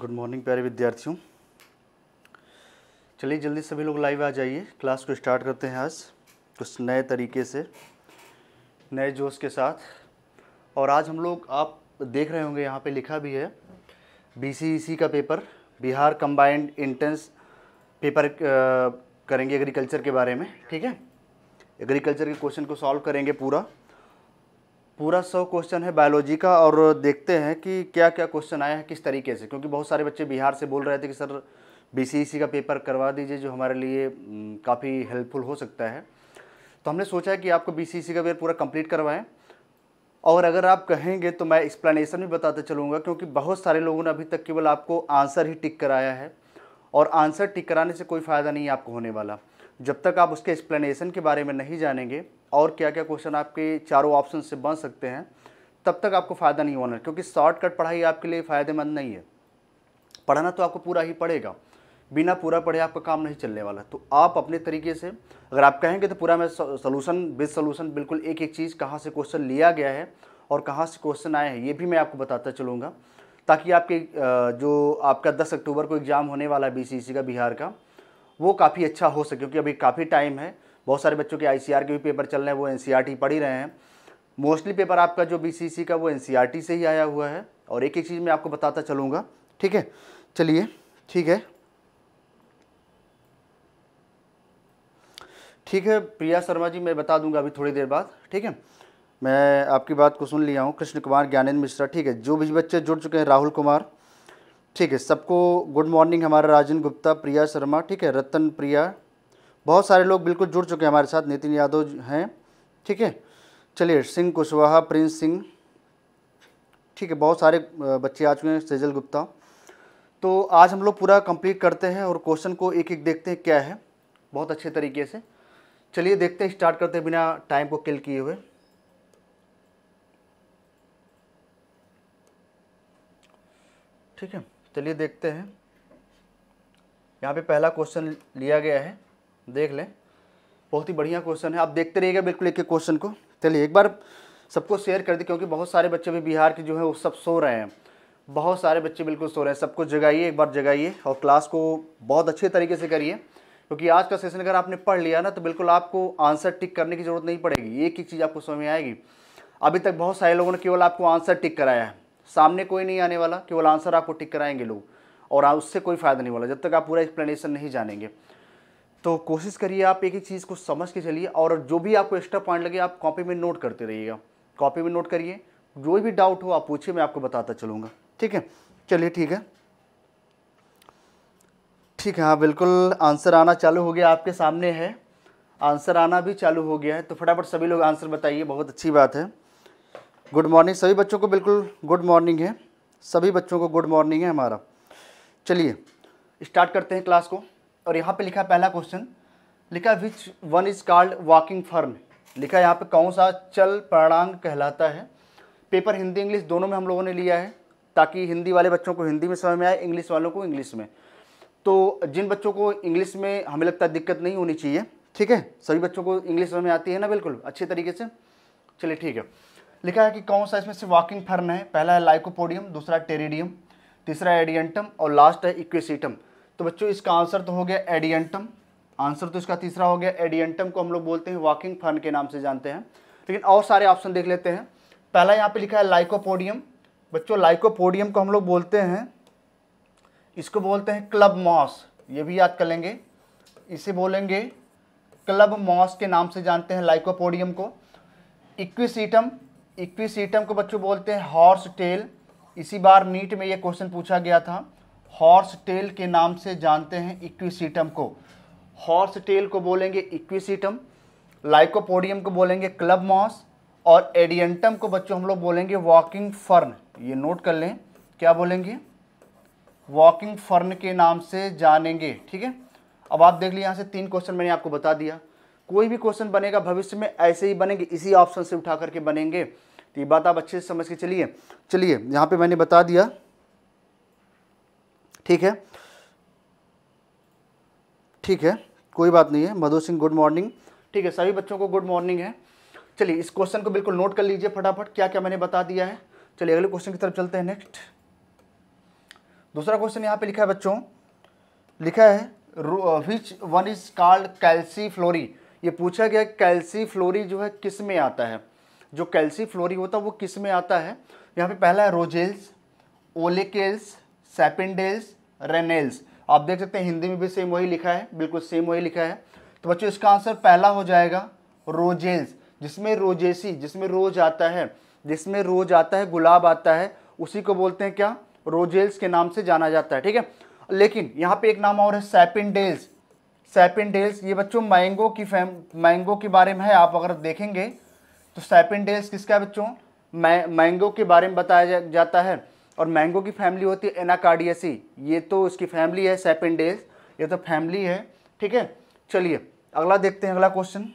good morning प्यारे विद्यार्थियों चलिए जल्दी सभी लोग लाइव आ जाइए क्लास को स्टार्ट करते हैं आज कुछ नए तरीके से नए जोश के साथ और आज हम लोग आप देख रहे होंगे यहाँ पे लिखा भी है बीसीईसी e का paper Bihar combined entrance paper करेंगे एग्रीकल्चर के बारे में ठीक है एग्रीकल्चर के क्वेश्चन को सॉल्व करेंगे पूरा पूरा सौ क्वेश्चन है बायोलॉजी का और देखते हैं कि क्या क्या क्वेश्चन आया है किस तरीके से क्योंकि बहुत सारे बच्चे बिहार से बोल रहे थे कि सर बी e का पेपर करवा दीजिए जो हमारे लिए काफ़ी हेल्पफुल हो सकता है तो हमने सोचा है कि आपको बी e का पेपर पूरा कंप्लीट करवाएं और अगर आप कहेंगे तो मैं एक्सप्लेनेशन भी बताते चलूँगा क्योंकि बहुत सारे लोगों ने अभी तक केवल आपको आंसर ही टिक कराया है और आंसर टिक कराने से कोई फ़ायदा नहीं आपको होने वाला जब तक आप उसके एक्सप्लेनेशन के बारे में नहीं जानेंगे और क्या क्या क्वेश्चन आपके चारों ऑप्शन से बन सकते हैं तब तक आपको फ़ायदा नहीं होना क्योंकि शॉर्टकट पढ़ाई आपके लिए फ़ायदेमंद नहीं है पढ़ना तो आपको पूरा ही पड़ेगा बिना पूरा पढ़े आपका काम नहीं चलने वाला तो आप अपने तरीके से अगर आप कहेंगे तो पूरा मैं सोलूशन विद सोलूशन बिल्कुल एक एक चीज़ कहाँ से क्वेश्चन लिया गया है और कहाँ से क्वेश्चन आए हैं ये भी मैं आपको बताता चलूँगा ताकि आपके जो आपका 10 अक्टूबर को एग्ज़ाम होने वाला है बीसीसी e का बिहार का वो काफ़ी अच्छा हो सके क्योंकि अभी काफ़ी टाइम है बहुत सारे बच्चों के आई के भी पेपर चल रहे हैं वो एन e पढ़ ही रहे हैं मोस्टली पेपर आपका जो बी का वो एन e से ही आया हुआ है और एक एक चीज़ मैं आपको बताता चलूँगा ठीक है चलिए ठीक है ठीक है प्रिया शर्मा जी मैं बता दूंगा अभी थोड़ी देर बाद ठीक है मैं आपकी बात को सुन लिया हूँ कृष्ण कुमार ज्ञानेंद्र मिश्रा ठीक है जो भी बच्चे जुड़ चुके हैं राहुल कुमार ठीक है सबको गुड मॉर्निंग हमारा राजन गुप्ता प्रिया शर्मा ठीक है रतन प्रिया बहुत सारे लोग बिल्कुल जुड़ चुके हैं हमारे साथ नितिन यादव हैं ठीक है चलिए सिंह कुशवाहा प्रिंस सिंह ठीक है बहुत सारे बच्चे आ चुके हैं सेजल गुप्ता तो आज हम लोग पूरा कंप्लीट करते हैं और क्वेश्चन को एक एक देखते हैं क्या है बहुत अच्छे तरीके से चलिए देखते हैं स्टार्ट करते हैं बिना टाइम को किल किए हुए ठीक है चलिए देखते हैं यहाँ पे पहला क्वेश्चन लिया गया है देख लें बहुत ही बढ़िया क्वेश्चन है आप देखते रहिएगा बिल्कुल एक एक क्वेश्चन को चलिए एक बार सबको शेयर कर दें क्योंकि बहुत सारे बच्चे भी बिहार के जो है वो सब सो रहे हैं बहुत सारे बच्चे बिल्कुल सो रहे हैं सबको जगाइए एक बार जगाइए और क्लास को बहुत अच्छे तरीके से करिए क्योंकि आज का सेशन अगर आपने पढ़ लिया ना तो बिल्कुल आपको आंसर टिक करने की ज़रूरत नहीं पड़ेगी एक ही चीज़ आपको समझ में आएगी अभी तक बहुत सारे लोगों ने केवल आपको आंसर टिक कराया है सामने कोई नहीं आने वाला केवल आंसर आपको टिक कराएंगे लोग और उससे कोई फ़ायदा नहीं वाला जब तक आप पूरा एक्सप्लेनेशन नहीं जानेंगे तो कोशिश करिए आप एक एक चीज़ को समझ के चलिए और जो भी आपको एक्स्ट्रा पॉइंट लगे आप कॉपी में नोट करते रहिएगा कॉपी में नोट करिए जो भी डाउट हो आप पूछिए मैं आपको बताता चलूँगा ठीक है चलिए ठीक है ठीक है हाँ बिल्कुल आंसर आना चालू हो गया आपके सामने है आंसर आना भी चालू हो गया है तो फटाफट सभी लोग आंसर बताइए बहुत अच्छी बात है गुड मॉर्निंग सभी बच्चों को बिल्कुल गुड मॉर्निंग है सभी बच्चों को गुड मॉर्निंग है हमारा चलिए स्टार्ट करते हैं क्लास को और यहाँ पे लिखा पहला क्वेश्चन लिखा which one is called walking fern लिखा यहाँ पे कौन सा चल प्राणांग कहलाता है पेपर हिंदी इंग्लिश दोनों में हम लोगों ने लिया है ताकि हिंदी वाले बच्चों को हिंदी में समझ में आए इंग्लिश वालों को इंग्लिश में तो जिन बच्चों को इंग्लिश में हमें लगता है दिक्कत नहीं होनी चाहिए ठीक है सभी बच्चों को इंग्लिश समझ में आती है ना बिल्कुल अच्छे तरीके से चलिए ठीक है लिखा है कि कौन सा इसमें से वॉकिंग फर्म है पहला है लाइकोपोडियम दूसरा टेरिडियम तीसरा एडियंटम और लास्ट है इक्वेसीटम तो बच्चों इसका आंसर तो हो गया एडियंटम आंसर तो इसका तीसरा हो गया एडियंटम को हम लोग बोलते हैं वॉकिंग फर्न के नाम से जानते हैं लेकिन और सारे ऑप्शन देख लेते हैं पहला यहाँ पे लिखा है लाइकोपोडियम बच्चों लाइकोपोडियम को हम लोग बोलते हैं इसको बोलते हैं क्लब मॉस ये भी याद कर लेंगे इसे बोलेंगे क्लब मॉस के नाम से जानते हैं लाइकोपोडियम को इक्विसीटम इक्विसीटम को बच्चों बोलते हैं हॉर्स टेल इसी बार नीट में ये क्वेश्चन पूछा गया था हॉर्स टेल के नाम से जानते हैं इक्विसीटम को हॉर्स टेल को बोलेंगे इक्विसीटम लाइकोपोडियम को बोलेंगे क्लब मॉस और एडियंटम को बच्चों हम लोग बोलेंगे वॉकिंग फर्न ये नोट कर लें क्या बोलेंगे वॉकिंग फर्न के नाम से जानेंगे ठीक है अब आप देख लिए यहाँ से तीन क्वेश्चन मैंने आपको बता दिया कोई भी क्वेश्चन बनेगा भविष्य में ऐसे ही बनेंगे इसी ऑप्शन से उठा करके बनेंगे तो ये बात आप अच्छे से समझ के चलिए चलिए यहाँ पे मैंने बता दिया ठीक है ठीक है कोई बात नहीं है मधु सिंह गुड मॉर्निंग ठीक है सभी बच्चों को गुड मॉर्निंग है चलिए इस क्वेश्चन को बिल्कुल नोट कर लीजिए फटाफट क्या क्या मैंने बता दिया है चलिए अगले क्वेश्चन की तरफ चलते हैं नेक्स्ट दूसरा क्वेश्चन यहाँ पे लिखा है बच्चों लिखा है which one is called cauliflory ये पूछा गया कैल्सी फ्लोरी जो है किस में आता है जो कैल्सी फ्लोरी होता है वो किस में आता है यहाँ पे पहला है रोजेल्स ओलेकेल्स सेपेंडेल्स रेनेल्स आप देख सकते हैं हिंदी में भी सेम वही लिखा है बिल्कुल सेम वही लिखा है तो बच्चों इसका आंसर पहला हो जाएगा रोजेल्स जिसमें रोजेसी जिसमें रोज आता है जिसमें रोज आता है गुलाब आता है उसी को बोलते हैं क्या रोजेल्स के नाम से जाना जाता है ठीक है लेकिन यहाँ पे एक नाम और है सैपिनडेल्स सैपिनडेल्स ये बच्चों मैंगो की फैम मैंगो के बारे में है आप अगर देखेंगे तो सैपिनडेल्स किसका है बच्चों मैंगो के बारे में बताया जा, जाता है और मैंगो की फैमिली होती है एनाकार्डियसी ये तो उसकी फैमिली है डेज ये तो फैमिली है ठीक है चलिए अगला देखते हैं अगला क्वेश्चन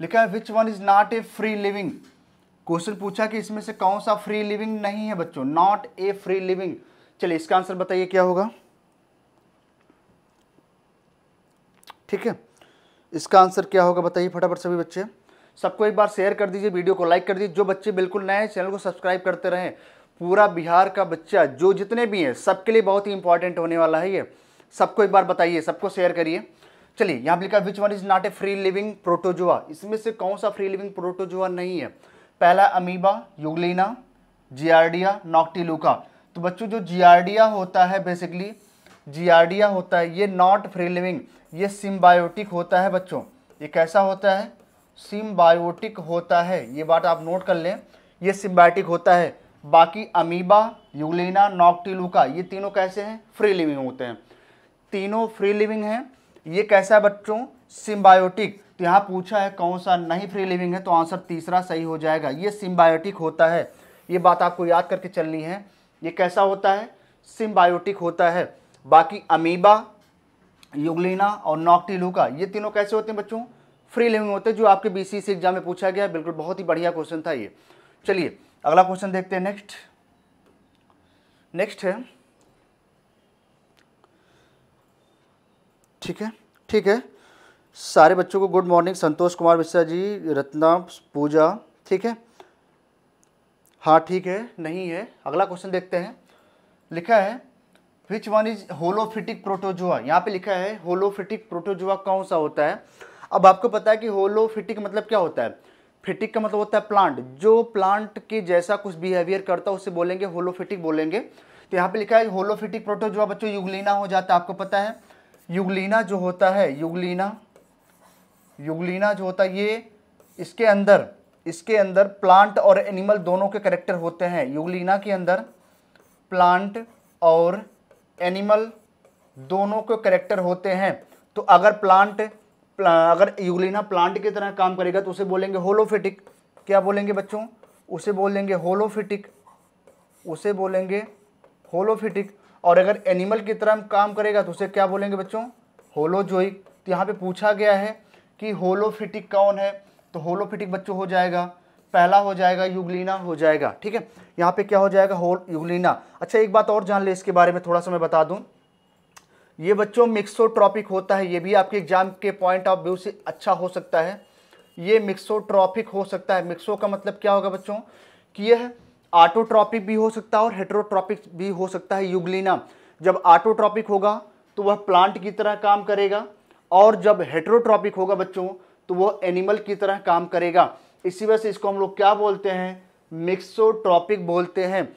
लिखा है which one is not a free living question पूछा कि इसमें से कौन सा फ्री लिविंग नहीं है बच्चों नॉट ए फ्री लिविंग चलिए इसका आंसर बताइए क्या होगा ठीक है इसका आंसर क्या होगा बताइए फटाफट सभी बच्चे सबको एक बार शेयर कर दीजिए वीडियो को लाइक कर दीजिए जो बच्चे बिल्कुल नए हैं चैनल को सब्सक्राइब करते रहें पूरा बिहार का बच्चा जो जितने भी हैं सबके लिए बहुत ही इंपॉर्टेंट होने वाला है ये सबको एक बार बताइए सबको शेयर करिए चलिए यहाँ पर लिखा which one is not a free living protozoa इसमें से कौन सा फ्री लिविंग प्रोटोजुआ नहीं है पहला अमीबा युगलिना जियारडिया नॉक्टिलुका तो बच्चों जो जियारडिया होता है बेसिकली जियारडिया होता है ये नॉट फ्री लिविंग ये सिम्बायोटिक होता है बच्चों ये कैसा होता है सिम्बायोटिक होता है ये बात आप नोट कर लें ये सिम्बायोटिक होता है बाकी अमीबा यूलिना नॉकटिलुका ये तीनों कैसे हैं फ्री लिविंग होते हैं तीनों फ्री लिविंग हैं ये कैसा है बच्चों सिम्बायोटिक तो यहाँ पूछा है कौन सा नहीं फ्री लिविंग है तो आंसर तीसरा सही हो जाएगा ये सिम्बायोटिक होता है ये बात आपको याद करके चलनी है ये कैसा होता है सिम्बायोटिक होता है बाकी अमीबा युगलिना और नॉकटिलुका ये तीनों कैसे होते हैं बच्चों फ्री लिविंग होते हैं जो आपके बी सी एग्जाम में पूछा गया बिल्कुल बहुत ही बढ़िया क्वेश्चन था ये चलिए अगला क्वेश्चन देखते हैं नेक्स्ट नेक्स्ट है ठीक है ठीक है सारे बच्चों को गुड मॉर्निंग संतोष कुमार मिश्रा जी रत्ना पूजा ठीक है हाँ ठीक है नहीं है अगला क्वेश्चन देखते हैं लिखा है which one is holophytic protozoa यहाँ पे लिखा है होलोफिटिक प्रोटोजुआ कौन सा होता है अब आपको पता है कि होलोफिटिक मतलब क्या होता है फिटिक का मतलब होता है प्लांट जो प्लांट के जैसा कुछ बिहेवियर करता है उसे बोलेंगे होलोफिटिक बोलेंगे तो यहाँ पे लिखा है होलोफिटिक जो बच्चों युगलिना हो जाता है आपको पता है युगलिना जो होता है युगलिना युगलिना जो होता है ये इसके अंदर इसके अंदर प्लांट और एनिमल दोनों के करेक्टर होते हैं युगलीना के अंदर प्लांट और एनिमल दोनों के करेक्टर होते हैं तो अगर प्लांट अगर यूलिना प्लांट की तरह काम करेगा तो उसे बोलेंगे होलोफिटिक क्या बोलेंगे बच्चों उसे बोलेंगे होलोफिटिक उसे बोलेंगे होलोफिटिक और अगर एनिमल की तरह काम करेगा तो उसे क्या बोलेंगे बच्चों होलोजोइक तो यहाँ पे पूछा गया है कि होलोफिटिक कौन है तो होलोफिटिक बच्चों हो जाएगा पहला हो जाएगा यूगलिना हो जाएगा ठीक है यहाँ पे क्या हो जाएगा होल यूगलिना अच्छा एक बात और जान ले इसके बारे में थोड़ा सा मैं बता दूँ ये बच्चों मिक्सोट्रॉपिक होता है ये भी आपके एग्जाम के पॉइंट ऑफ व्यू से अच्छा हो सकता है ये मिक्सोट्रॉपिक हो सकता है मिक्सो का मतलब क्या होगा बच्चों कि यह आटोट्रॉपिक भी हो सकता है और हेट्रोट्रॉपिक भी हो सकता है युगलिना जब आटोट्रॉपिक होगा तो वह प्लांट की तरह काम करेगा और जब हेट्रोट्रॉपिक होगा बच्चों तो वह एनिमल की तरह काम करेगा इसी वजह से इसको हम लोग क्या बोलते हैं मिक्सोट्रॉपिक बोलते हैं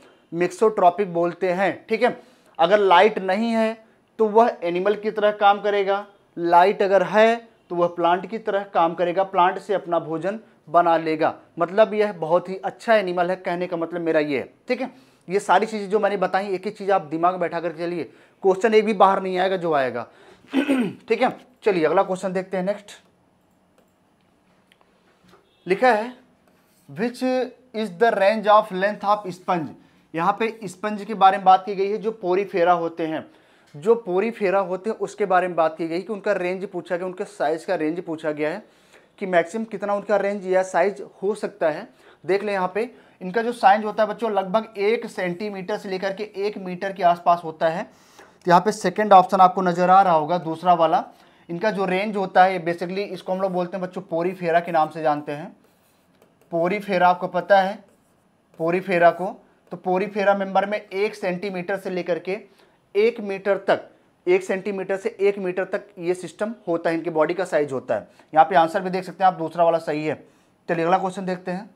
मिक्सोट्रॉपिक बोलते हैं ठीक है अगर लाइट नहीं है तो वह एनिमल की तरह काम करेगा लाइट अगर है तो वह प्लांट की तरह काम करेगा प्लांट से अपना भोजन बना लेगा मतलब यह बहुत ही अच्छा एनिमल है कहने का मतलब मेरा ये है ठीक है ये सारी चीज़ें जो मैंने बताई एक ही चीज़ आप दिमाग में बैठा करके चलिए क्वेश्चन एक भी बाहर नहीं आएगा जो आएगा ठीक है चलिए अगला क्वेश्चन देखते हैं नेक्स्ट लिखा है which is the range of length of sponge यहाँ पे स्पंज के बारे में बात की गई है जो फेरा होते हैं जो पूरी फेरा होते हैं उसके बारे में बात की गई कि उनका रेंज पूछा गया उनके साइज़ का रेंज पूछा गया है कि मैक्सिमम कितना उनका रेंज या साइज हो सकता है देख लें यहाँ पे इनका जो साइज होता है बच्चों लगभग एक सेंटीमीटर से लेकर के एक मीटर के आसपास होता है तो यहाँ पे सेकंड ऑप्शन आपको नज़र आ रहा होगा दूसरा वाला इनका जो रेंज होता है बेसिकली इसको हम लोग बोलते हैं बच्चों पोरी फेरा के नाम से जानते हैं पोरी फेरा आपको पता है पोरी फेरा को तो पोरी फेरा मेंबर में एक सेंटीमीटर से लेकर के एक मीटर तक एक सेंटीमीटर से एक मीटर तक ये सिस्टम होता है इनकी बॉडी का साइज होता है यहाँ पे आंसर भी देख सकते हैं आप दूसरा वाला सही है चलिए अगला क्वेश्चन देखते हैं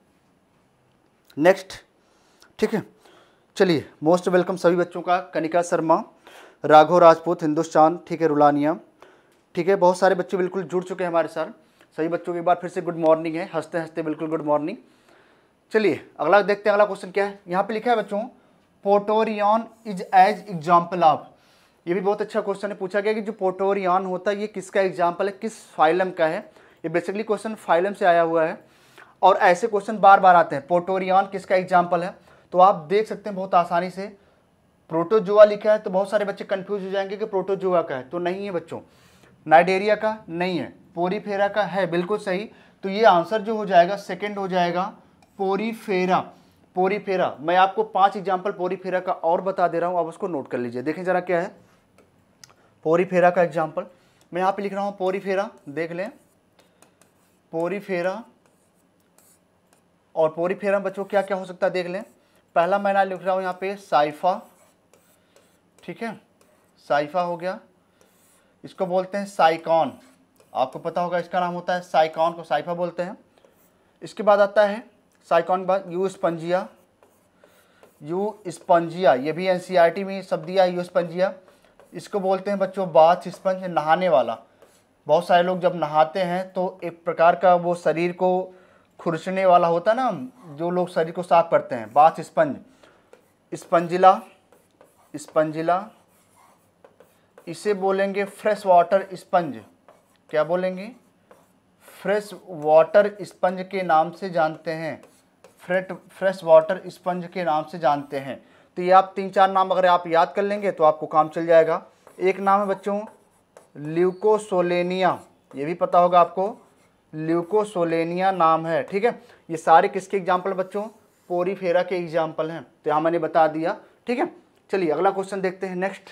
नेक्स्ट ठीक है चलिए मोस्ट वेलकम सभी बच्चों का कनिका शर्मा राघव राजपूत हिंदुस्तान ठीक है रुलानिया ठीक है बहुत सारे बच्चे बिल्कुल जुड़ चुके हैं हमारे साथ सभी बच्चों की बार फिर से गुड मॉर्निंग है हंसते हंसते बिल्कुल गुड मॉर्निंग चलिए अगला देखते हैं अगला क्वेश्चन क्या है यहाँ पे लिखा है बच्चों poriferan is as example of ये भी बहुत अच्छा क्वेश्चन है पूछा गया कि जो पोटोरियन होता है ये किसका एग्जाम्पल है किस फाइलम का है ये बेसिकली क्वेश्चन फाइलम से आया हुआ है और ऐसे क्वेश्चन बार बार आते हैं पोटोरियन किसका एग्जाम्पल है तो आप देख सकते हैं बहुत आसानी से प्रोटोजुआ लिखा है तो बहुत सारे बच्चे कन्फ्यूज हो जाएंगे कि प्रोटोजुआ का है तो नहीं है बच्चों नाइडेरिया का नहीं है पोरीफेरा का है बिल्कुल सही तो ये आंसर जो हो जाएगा सेकेंड हो जाएगा पोरीफेरा पोरीफेरा मैं आपको पांच एग्जाम्पल पोरीफेरा का और बता दे रहा हूँ आप उसको नोट कर लीजिए देखें जरा क्या है पोरीफेरा का एग्जाम्पल मैं यहाँ पे लिख रहा हूँ पोरीफेरा देख लें पोरीफेरा और पोरीफेरा बच्चों क्या क्या हो सकता है देख लें पहला मैं लिख रहा हूँ यहाँ पे साइफा ठीक है साइफा हो गया इसको बोलते हैं साइकॉन आपको पता होगा इसका नाम होता है साइकॉन को साइफा बोलते हैं इसके बाद आता है साइकॉन बाद यू स्पंजिया यू स्पंजिया ये भी एनसीईआरटी e में सब दिया है यू स्पंजिया इसको बोलते हैं बच्चों बाथ स्पंज नहाने वाला बहुत सारे लोग जब नहाते हैं तो एक प्रकार का वो शरीर को खुरचने वाला होता है ना जो लोग शरीर को साफ करते हैं बाथ स्पंज स्पंजिला स्पंजिला इसे बोलेंगे फ्रेश वाटर स्पंज क्या बोलेंगे फ्रेश वाटर स्पंज के नाम से जानते हैं फ्रेट फ्रेश वाटर स्पंज के नाम से जानते हैं तो ये आप तीन चार नाम अगर आप याद कर लेंगे तो आपको काम चल जाएगा एक नाम है बच्चों ल्यूकोसोलेनिया ये भी पता होगा आपको ल्यूकोसोलेनिया नाम है ठीक है ये सारे किसके एग्जाम्पल बच्चों पोरीफेरा के एग्जाम्पल हैं तो यहाँ मैंने बता दिया ठीक है चलिए अगला क्वेश्चन देखते हैं नेक्स्ट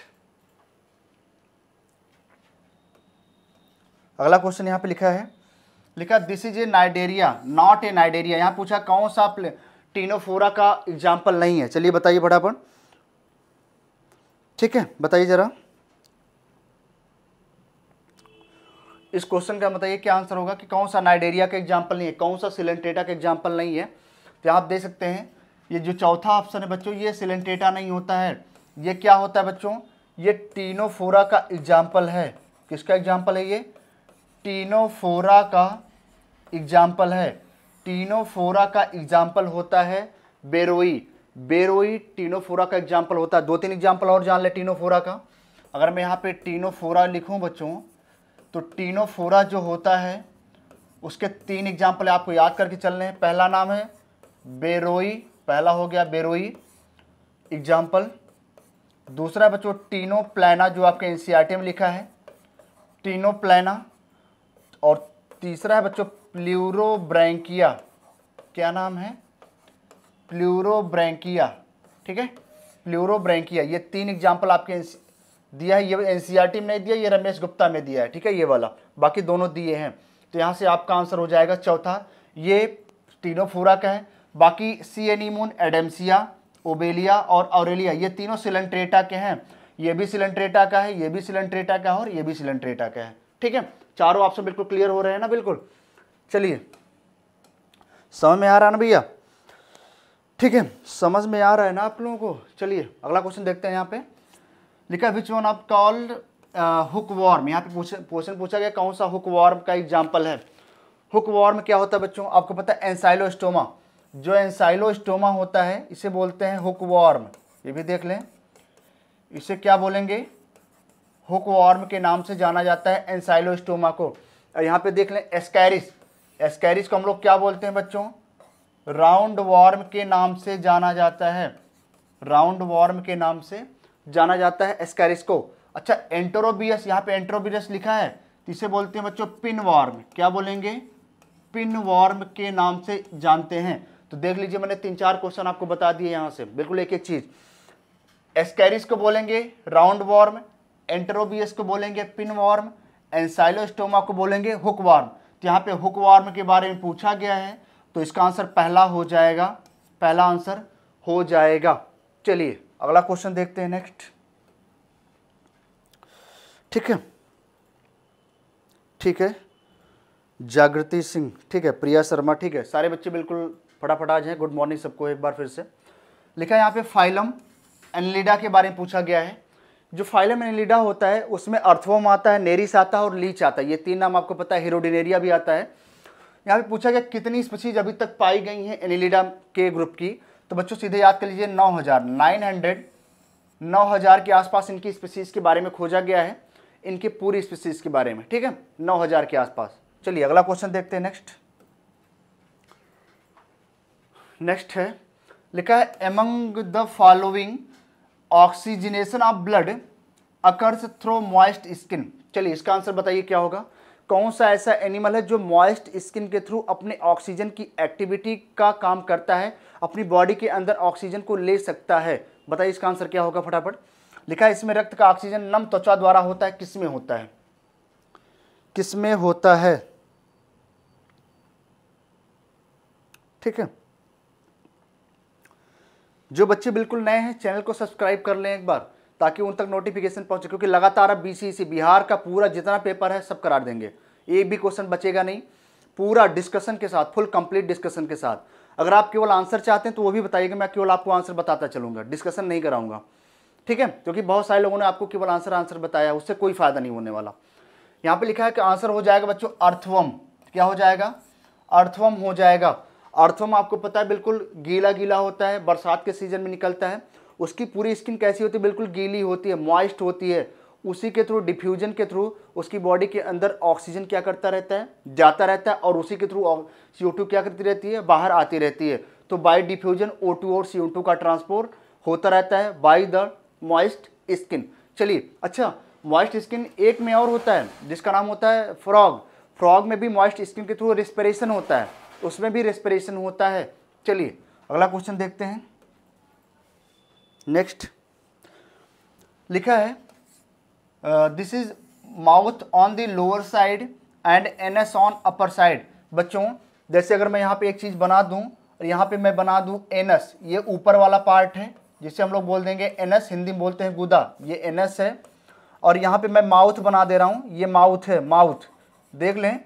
अगला क्वेश्चन यहाँ पे लिखा है लिखा this is a Cnidaria not a Cnidaria यहाँ पूछा कौन सा टीनोफोरा का एग्जाम्पल नहीं है चलिए बताइए फटाफट ठीक है बताइए ज़रा इस क्वेश्चन का बताइए क्या आंसर होगा कि कौन सा नाइडेरिया का एग्जाम्पल नहीं है कौन सा सिलेंटेटा का एग्जाम्पल नहीं है तो आप देख सकते हैं ये जो चौथा ऑप्शन है बच्चों ये सिलेंटेटा नहीं होता है ये क्या होता है बच्चों ये टीनोफोरा का एग्जाम्पल है किसका एग्जाम्पल है ये टीनोफोरा का एग्जाम्पल है टीनोफोरा का एग्जाम्पल होता है बेरोई बेरोई टीनोफोरा का एग्जाम्पल होता है दो तीन एग्जाम्पल और जान ले टीनोफोरा का अगर मैं यहाँ पे टीनोफोरा लिखूँ बच्चों तो टीनोफोरा जो होता है उसके तीन एग्जाम्पल आपको याद करके चलने हैं पहला नाम है बेरोई पहला हो गया बेरोई एग्जाम्पल दूसरा बच्चों टीनो प्लाना जो आपके एन e में लिखा है टीनो प्लाना और तीसरा है बच्चों प्ल्यूरोब्रैंकिया क्या नाम है प्ल्यूरोब्रैंकिया ठीक है प्ल्यूरोब्रैंकिया ये तीन एग्जाम्पल आपके दिया है ये एनसीईआरटी में नहीं दिया ये रमेश गुप्ता में दिया है ठीक है ये वाला बाकी दोनों दिए हैं तो यहाँ से आपका आंसर हो जाएगा चौथा ये तीनों फूरा का है बाकी सी एनीमून एडेमसिया ओबेलिया और ऑरेलिया ये तीनों सिलेंट्रेटा के हैं ये भी सिलेंट्रेटा का है ये भी सिलेंट्रेटा का है और ये भी सिलेंट्रेटा का है ठीक है चारों ऑप्शन बिल्कुल क्लियर हो रहे हैं ना बिल्कुल चलिए समझ में आ रहा है ना भैया ठीक है समझ में आ रहा है ना आप लोगों को चलिए अगला क्वेश्चन देखते हैं यहाँ पे लिखा which one of call hook worm यहाँ पे क्वेश्चन पूछा गया कौन सा हुक वॉर्म का एग्जाम्पल है हुक वॉर्म क्या होता है बच्चों आपको पता है स्टोमा जो स्टोमा होता है इसे बोलते हैं हुक वॉर्म ये भी देख लें इसे क्या बोलेंगे हुक वॉर्म के नाम से जाना जाता है स्टोमा को यहाँ पे देख लें एस्कैरिस एस्कैरिज को हम लोग क्या बोलते हैं बच्चों राउंड वार्म के नाम से जाना जाता है राउंड वार्म के नाम से जाना जाता है एस्कैरिस को अच्छा एंट्रोबियस यहाँ पे एंटरोबियस लिखा है तो इसे बोलते हैं बच्चों पिन वार्म क्या बोलेंगे पिन वार्म के नाम से जानते हैं तो देख लीजिए मैंने तीन चार क्वेश्चन आपको बता दिए यहाँ से बिल्कुल एक एक चीज़ एस्कैरिस को बोलेंगे राउंड वार्म एंट्रोबियस को बोलेंगे पिन वार्म एंसाइलोस्टोमा को बोलेंगे हुक वार्म यहाँ पे हुक वार्म के बारे में पूछा गया है तो इसका आंसर पहला हो जाएगा पहला आंसर हो जाएगा चलिए अगला क्वेश्चन देखते हैं नेक्स्ट ठीक है ठीक है जागृति सिंह ठीक है प्रिया शर्मा ठीक है सारे बच्चे बिल्कुल फटाफट आज हैं गुड मॉर्निंग सबको एक बार फिर से लिखा है यहाँ पे फाइलम एनलिडा के बारे में पूछा गया है जो फाइलम एनिलिडा होता है उसमें अर्थवम आता है नेरिस आता है और लीच आता है ये तीन नाम आपको पता है हीरोडिनेरिया भी आता है यहाँ पे पूछा गया कितनी स्पीसीज अभी तक पाई गई हैं एनिलिडा के ग्रुप की तो बच्चों सीधे याद कर लीजिए नौ हज़ार नाइन हंड्रेड नौ हज़ार के आसपास इनकी स्पीसीज़ के बारे में खोजा गया है इनकी पूरी स्पीसीज़ के बारे में ठीक है नौ हज़ार के आसपास चलिए अगला क्वेश्चन देखते हैं नेक्स्ट नेक्स्ट है लिखा है among the following oxygenation of blood occurs through moist skin चलिए इसका आंसर बताइए क्या होगा कौन सा ऐसा एनिमल है जो मॉइस्ट स्किन के थ्रू अपने ऑक्सीजन की एक्टिविटी का काम करता है अपनी बॉडी के अंदर ऑक्सीजन को ले सकता है बताइए इसका आंसर क्या होगा फटाफट लिखा है इसमें रक्त का ऑक्सीजन नम त्वचा द्वारा होता है किसमें होता है किसमें होता है ठीक है जो बच्चे बिल्कुल नए हैं चैनल को सब्सक्राइब कर लें एक बार ताकि उन तक नोटिफिकेशन पहुंचे क्योंकि लगातार अब सी बिहार का पूरा जितना पेपर है सब करार देंगे एक भी क्वेश्चन बचेगा नहीं पूरा डिस्कशन के साथ फुल कंप्लीट डिस्कशन के साथ अगर आप केवल आंसर चाहते हैं तो वो भी बताइएगा मैं केवल आपको आंसर बताता चलूंगा डिस्कशन नहीं कराऊंगा ठीक है क्योंकि बहुत सारे लोगों ने आपको केवल आंसर आंसर बताया उससे कोई फायदा नहीं होने वाला यहाँ पर लिखा है कि आंसर हो जाएगा बच्चों अर्थवम क्या हो जाएगा अर्थवम हो जाएगा अर्थवम आपको पता है बिल्कुल गीला गीला होता है बरसात के सीजन में निकलता है उसकी पूरी स्किन कैसी होती है बिल्कुल गीली होती है मॉइस्ट होती है उसी के थ्रू डिफ्यूजन के थ्रू उसकी बॉडी के अंदर ऑक्सीजन क्या करता रहता है जाता रहता है और उसी के थ्रू सी क्या करती रहती है बाहर आती रहती है तो बाई डिफ्यूजन ओ टू और सी का ट्रांसपोर्ट होता रहता है बाई द मॉइस्ट स्किन चलिए अच्छा मॉइस्ट स्किन एक में और होता है जिसका नाम होता है फ्रॉग फ्रॉग में भी मॉइस्ट स्किन के थ्रू रिस्पिरेशन होता है उसमें भी रेस्पिरेशन होता है चलिए अगला क्वेश्चन देखते हैं नेक्स्ट लिखा है this is mouth on the lower side and anus on upper side बच्चों जैसे अगर मैं यहाँ पे एक चीज़ बना दूँ और यहाँ पे मैं बना दूँ एस ये ऊपर वाला पार्ट है जिसे हम लोग बोल देंगे एन एस हिंदी में बोलते हैं गुदा ये एस है और यहाँ पे मैं माउथ बना दे रहा हूँ ये माउथ है माउथ देख लें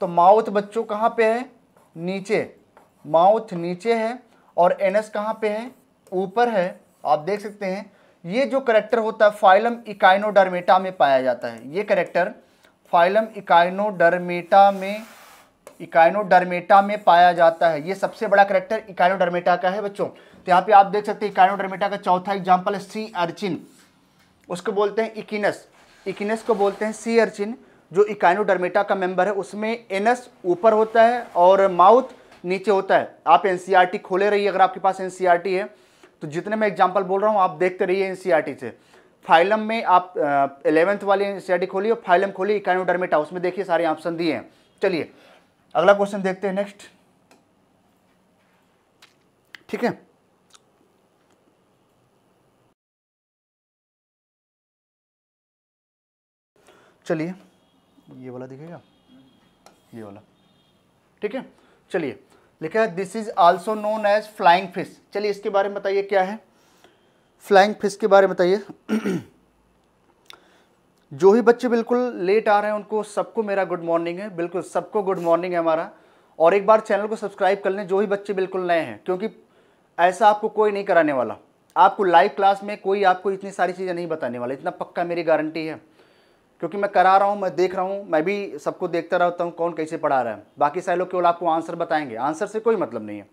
तो माउथ बच्चों कहाँ पे है नीचे माउथ नीचे है और एनस कहाँ पर है ऊपर है आप देख सकते हैं ये जो करेक्टर होता है फाइलम इकाइनोडर्मेटा में पाया जाता है ये करेक्टर फाइलम इकाइनोडर्मेटा में इकाइनोडर्मेटा में पाया जाता है ये सबसे बड़ा करेक्टर इकाइनोडर्मेटा का है बच्चों तो यहाँ पे आप देख सकते हैं इकाइनोडर्मेटा का चौथा एग्जाम्पल है सी अर्चिन उसको बोलते हैं इकिनस इकिनस को बोलते हैं सी अर्चिन जो इकाइनोडर्मेटा का मेंबर है उसमें एनस ऊपर होता है और माउथ नीचे होता है आप एन e खोले रहिए अगर आपके पास एन e है तो जितने मैं एग्जाम्पल बोल रहा हूँ आप देखते रहिए एन e से फाइलम में आप एलेवेंथ वाले एन खोलिए और फाइलम खोलिए इकाइनोडर्मेटा उसमें देखिए सारे ऑप्शन दिए हैं चलिए अगला क्वेश्चन देखते हैं नेक्स्ट ठीक है चलिए ये वाला दिखेगा ये वाला ठीक है चलिए लिखा है this is also known as flying fish चलिए इसके बारे में बताइए क्या है फ्लाइंग फिश के बारे में बताइए जो ही बच्चे बिल्कुल लेट आ रहे हैं उनको सबको मेरा गुड मॉर्निंग है बिल्कुल सबको गुड मॉर्निंग है हमारा और एक बार चैनल को सब्सक्राइब कर लें जो ही बच्चे बिल्कुल नए हैं क्योंकि ऐसा आपको कोई नहीं कराने वाला आपको लाइव क्लास में कोई आपको इतनी सारी चीज़ें नहीं बताने वाला इतना पक्का मेरी गारंटी है क्योंकि मैं करा रहा हूँ मैं देख रहा हूँ मैं भी सबको देखता रहता हूँ कौन कैसे पढ़ा रहा है बाकी सारे लोग केवल आपको आंसर बताएंगे आंसर से कोई मतलब नहीं है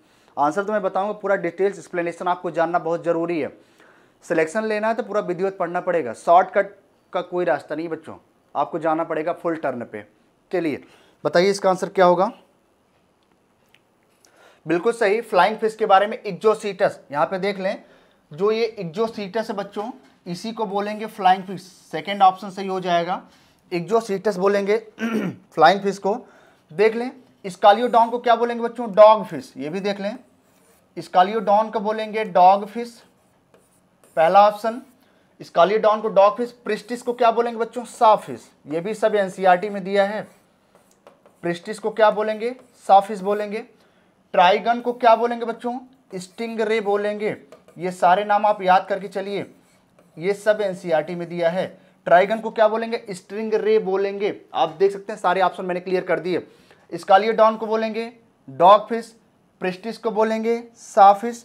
आंसर तो मैं बताऊँगा पूरा डिटेल्स एक्सप्लेनेशन आपको जानना बहुत ज़रूरी है सिलेक्शन लेना है तो पूरा विधिवत पढ़ना पड़ेगा शॉर्टकट का कोई रास्ता नहीं बच्चों आपको जाना पड़ेगा फुल टर्न पे चलिए बताइए इसका आंसर क्या होगा बिल्कुल सही फ्लाइंग फिश के बारे में इग्जोसीटस यहाँ पे देख लें जो ये इग्जोसीटस है बच्चों इसी को बोलेंगे फ्लाइंग फिश सेकेंड ऑप्शन सही हो जाएगा सीटस बोलेंगे फ्लाइंग फिश को देख लें स्कालियोडॉन को क्या बोलेंगे बच्चों डॉग फिश ये भी देख लें स्कालियोडॉन को बोलेंगे डॉग फिश पहला ऑप्शन स्कालियोडॉन को डॉग फिश प्रिस्टिस को क्या बोलेंगे बच्चों साफ फिश ये भी सब एनसीईआरटी e में दिया है प्रिस्टिस को क्या बोलेंगे फिश बोलेंगे ट्राइगन को क्या बोलेंगे बच्चों स्टिंग रे बोलेंगे ये सारे नाम आप याद करके चलिए ये सब एनसीईआरटी e में दिया है ट्राइगन को क्या बोलेंगे स्ट्रिंग रे बोलेंगे आप देख सकते हैं सारे ऑप्शन मैंने क्लियर कर दिए स्कालियोडॉन को बोलेंगे डॉग फिश प्रिस्टिस को बोलेंगे साफिस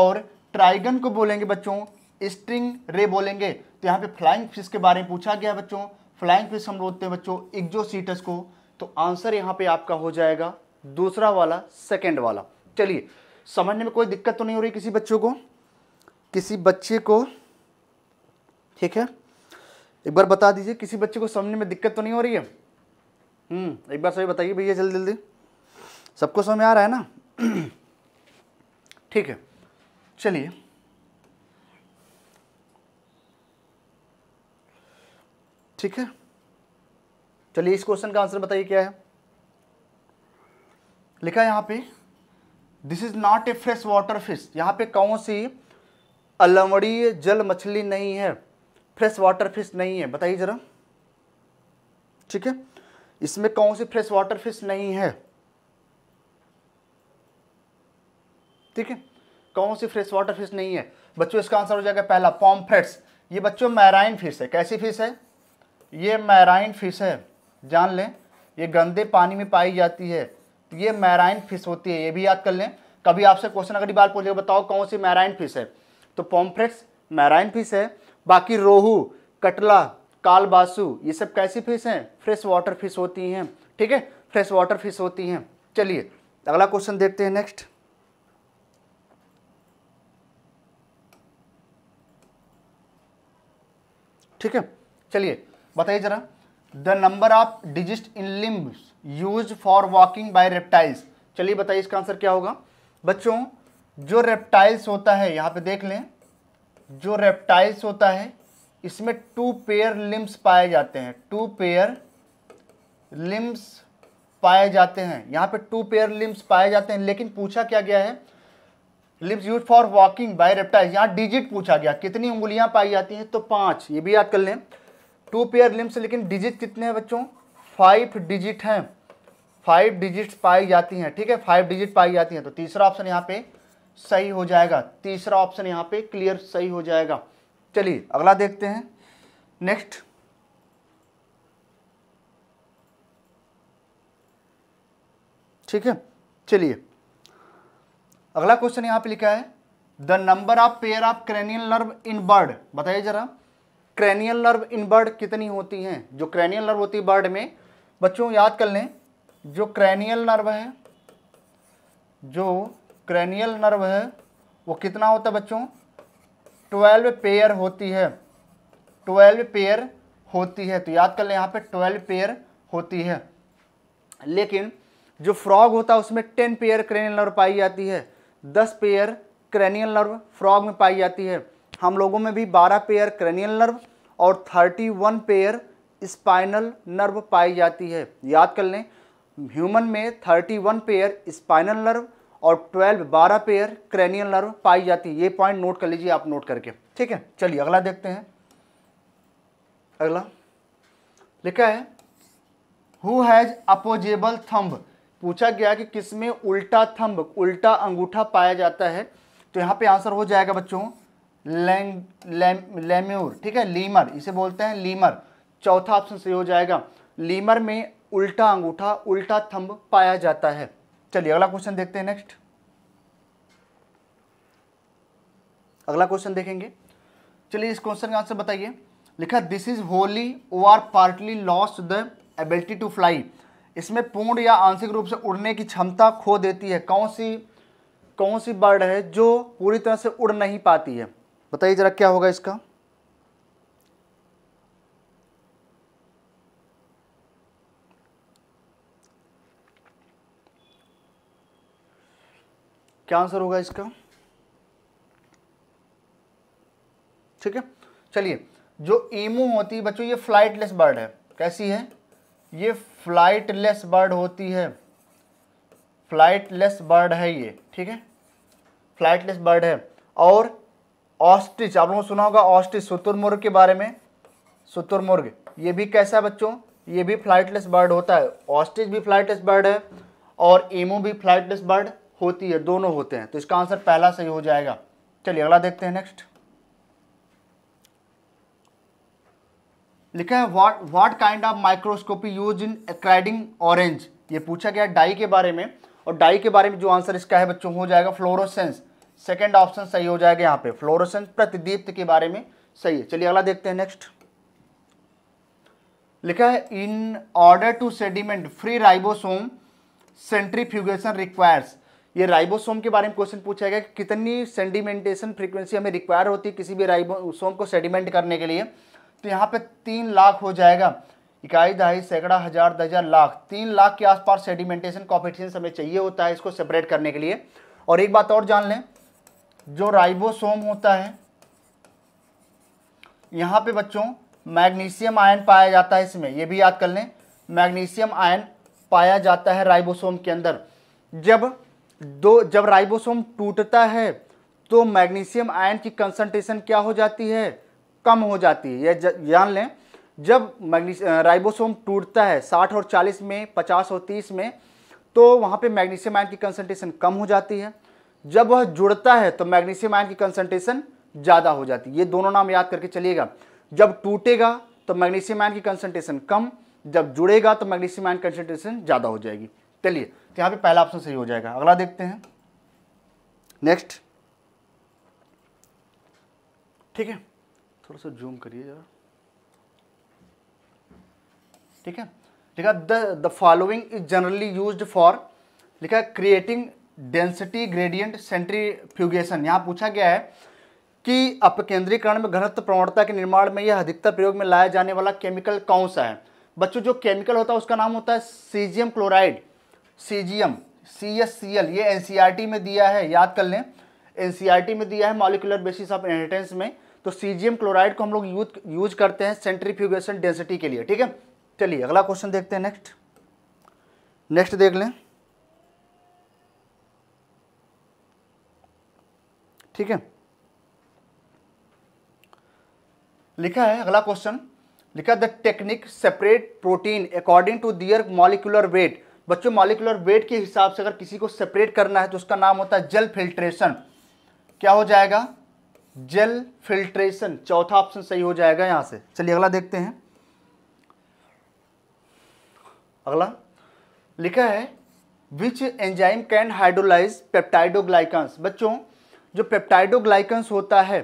और ट्राइगन को बोलेंगे बच्चों स्ट्रिंग रे बोलेंगे तो यहाँ पे फ्लाइंग फिश के बारे में पूछा गया बच्चों फ्लाइंग फिश हम बोलते हैं बच्चों इग्जोसीटस को तो आंसर यहाँ पे आपका हो जाएगा दूसरा वाला सेकेंड वाला चलिए समझने में कोई दिक्कत तो नहीं हो रही किसी बच्चों को किसी बच्चे को ठीक है एक बार बता दीजिए किसी बच्चे को समझने में दिक्कत तो नहीं हो रही है हम्म, एक बार सभी बताइए भैया जल्दी जल्दी सबको समझ में आ रहा है ना ठीक है चलिए ठीक है चलिए इस क्वेश्चन का आंसर बताइए क्या है लिखा यहां पे this is not a fresh water fish यहाँ पे कौन सी अलमड़ी जल मछली नहीं है फ्रेश वाटर फिश नहीं है बताइए ज़रा ठीक है इसमें कौन सी फ्रेश वाटर फिश नहीं है ठीक है कौन सी फ्रेश वाटर फिश नहीं है बच्चों इसका आंसर हो जाएगा पहला पॉम्फ्रेट्स ये बच्चों मैराइन फिश है कैसी फिश है ये मैराइन फिश है जान लें ये गंदे पानी में पाई जाती है तो ये मैराइन फिश होती है ये भी याद कर लें कभी आपसे क्वेश्चन अगर बार पूछेगा बताओ कौन सी मैराइन फिश है तो पॉम्फ्रेट्स मैराइन फिश है बाकी रोहू कटला कालबासु ये सब कैसी फिश हैं फ्रेश वाटर फिश होती हैं ठीक है फ्रेश वाटर फिश होती हैं चलिए अगला क्वेश्चन देखते हैं नेक्स्ट ठीक है चलिए बताइए जरा the number of digits in limbs use for walking by reptiles चलिए बताइए इसका आंसर क्या होगा बच्चों जो रेप्टाइल्स होता है यहां पे देख लें जो रेप्टाइल्स होता है इसमें टू पेयर लिम्स पाए जाते हैं टू पेयर लिम्स पाए जाते हैं यहाँ पे टू पेयर लिम्स पाए जाते हैं लेकिन पूछा क्या गया है limbs use for walking by reptile यहाँ डिजिट पूछा गया कितनी उंगलियाँ पाई जाती हैं तो पाँच ये भी याद कर लें टू पेयर लिम्स लेकिन डिजिट कितने हैं बच्चों फाइव डिजिट हैं फाइव डिजिट पाई जाती हैं ठीक है फाइव डिजिट पाई जाती हैं तो तीसरा ऑप्शन यहाँ पे सही हो जाएगा तीसरा ऑप्शन यहाँ पे क्लियर सही हो जाएगा चलिए अगला देखते हैं नेक्स्ट ठीक है चलिए अगला क्वेश्चन यहां पे लिखा है the number of pair of cranial nerve in bird बताइए जरा क्रेनियल नर्व इन बर्ड कितनी होती हैं जो क्रेनियल नर्व होती है बर्ड में बच्चों याद कर लें जो क्रेनियल नर्व है जो क्रेनियल नर्व है वो कितना होता है बच्चों ट्वेल्व पेयर होती है ट्वेल्व पेयर होती है तो याद कर लें यहाँ पे ट्वेल्व पेयर होती है लेकिन जो फ्रॉग होता है उसमें टेन पेयर क्रेनियल नर्व पाई जाती है दस पेयर क्रैनियल नर्व फ्रॉग में पाई जाती है हम लोगों में भी बारह पेयर क्रेनियल नर्व और thirty one pair spinal nerve पाई जाती है याद कर लें ह्यूमन में thirty one pair spinal nerve और 12 12 पेयर क्रेनियल नर्व पाई जाती है ये पॉइंट नोट कर लीजिए आप नोट करके ठीक है चलिए अगला देखते हैं अगला लिखा है हु हैज अपोजेबल थंब पूछा गया कि किस में उल्टा थंब उल्टा अंगूठा पाया जाता है तो यहाँ पे आंसर हो जाएगा बच्चों लेम्यूर ठीक है लीमर इसे बोलते हैं लीमर चौथा ऑप्शन सही हो जाएगा लीमर में उल्टा अंगूठा उल्टा थंब पाया जाता है चलिए अगला क्वेश्चन देखते हैं नेक्स्ट अगला क्वेश्चन देखेंगे चलिए इस क्वेश्चन का आंसर बताइए लिखा दिस इज होली वो or partly lost the ability to fly इसमें पूर्ण या आंशिक रूप से उड़ने की क्षमता खो देती है कौन सी कौन सी बर्ड है जो पूरी तरह से उड़ नहीं पाती है बताइए जरा क्या होगा इसका क्या आंसर होगा इसका ठीक है चलिए जो ईमू होती है बच्चों ये फ्लाइटलेस बर्ड है कैसी है ये फ्लाइटलेस बर्ड होती है फ्लाइटलेस बर्ड है ये ठीक है फ्लाइटलेस बर्ड है और ऑस्ट्रिच आप लोगों को सुना होगा ऑस्ट्रिच शुतुरमुर्ग के बारे में शुतुरमुर्ग ये भी कैसा है बच्चों ये भी फ्लाइटलेस बर्ड होता है ऑस्ट्रिच भी फ्लाइटलेस बर्ड है और एमो भी फ्लाइटलेस बर्ड होती है दोनों होते हैं तो इसका आंसर पहला सही हो जाएगा चलिए अगला देखते हैं नेक्स्ट लिखा है what what kind of microscopy use in acridine orange ये पूछा गया डाई के बारे में और डाई के बारे में जो आंसर इसका है बच्चों हो जाएगा फ्लोरोसेंस सेकेंड ऑप्शन सही हो जाएगा यहाँ पे फ्लोरोसेंस प्रतिदीप्त के बारे में सही है चलिए अगला देखते हैं नेक्स्ट लिखा है in order to sediment free ribosome centrifugation requires ये राइबोसोम के बारे में क्वेश्चन पूछा गया कि कितनी सेंडिमेंटेशन फ्रीक्वेंसी हमें रिक्वायर होती है किसी भी राइबोसोम को सेडिमेंट करने के लिए तो यहाँ पे तीन लाख हो जाएगा इकाई दहाई सैकड़ा हज़ार दजा लाख तीन लाख के आसपास सेडिमेंटेशन कॉफिशियंस हमें चाहिए होता है इसको सेपरेट करने के लिए और एक बात और जान लें जो राइबोसोम होता है यहाँ पे बच्चों मैग्नीशियम आयन पाया जाता है इसमें यह भी याद कर लें मैग्नीशियम आयन पाया जाता है राइबोसोम के अंदर जब दो जब राइबोसोम टूटता है तो मैग्नीशियम आयन की कंसंट्रेशन क्या हो जाती है कम हो जाती है यह जान लें जब मैग्नीश राइबोसोम टूटता है 60 और 40 में 50 और 30 में तो वहाँ पे मैग्नीशियम आयन की कंसंट्रेशन कम हो जाती है जब वह जुड़ता है तो मैग्नीशियम आयन की कंसंट्रेशन ज़्यादा हो जाती है ये दोनों नाम याद करके चलिएगा जब टूटेगा तो मैग्नीशियम आयन की कंसंट्रेशन कम जब जुड़ेगा तो मैग्नीशियम आयन कंसंट्रेशन ज़्यादा हो जाएगी चलिए तो यहाँ पे पहला ऑप्शन सही हो जाएगा अगला देखते हैं नेक्स्ट ठीक है थोड़ा सा जूम करिए जरा ठीक है लिखा the the following is generally used for लिखा क्रिएटिंग डेंसिटी ग्रेडियंट सेंट्रीफ्यूगेशन यहाँ पूछा गया है कि अपकेंद्रीकरण में घनत्व प्रवणता के निर्माण में यह अधिकतर प्रयोग में लाया जाने वाला केमिकल कौन सा है बच्चों जो केमिकल होता है उसका नाम होता है caesium chloride caesium C S C L ये एन e में दिया है याद कर लें एन e में दिया है मॉलिकुलर बेसिस ऑफ इनहेरिटेंस में तो सीजीएम क्लोराइड को हम लोग यूज यूज करते हैं सेंट्रीफ्यूगेशन डेंसिटी के लिए ठीक है चलिए अगला क्वेश्चन देखते हैं नेक्स्ट नेक्स्ट देख लें ठीक है लिखा है अगला क्वेश्चन लिखा the technique separate protein according to their molecular weight बच्चों मालिकुलर वेट के हिसाब से अगर किसी को सेपरेट करना है तो उसका नाम होता है जल फिल्ट्रेशन क्या हो जाएगा जल फिल्ट्रेशन चौथा ऑप्शन सही हो जाएगा यहां से चलिए अगला देखते हैं अगला लिखा है which enzyme can hydrolyse peptidoglycans बच्चों जो पेप्टाइडोग्लाइकन्स होता है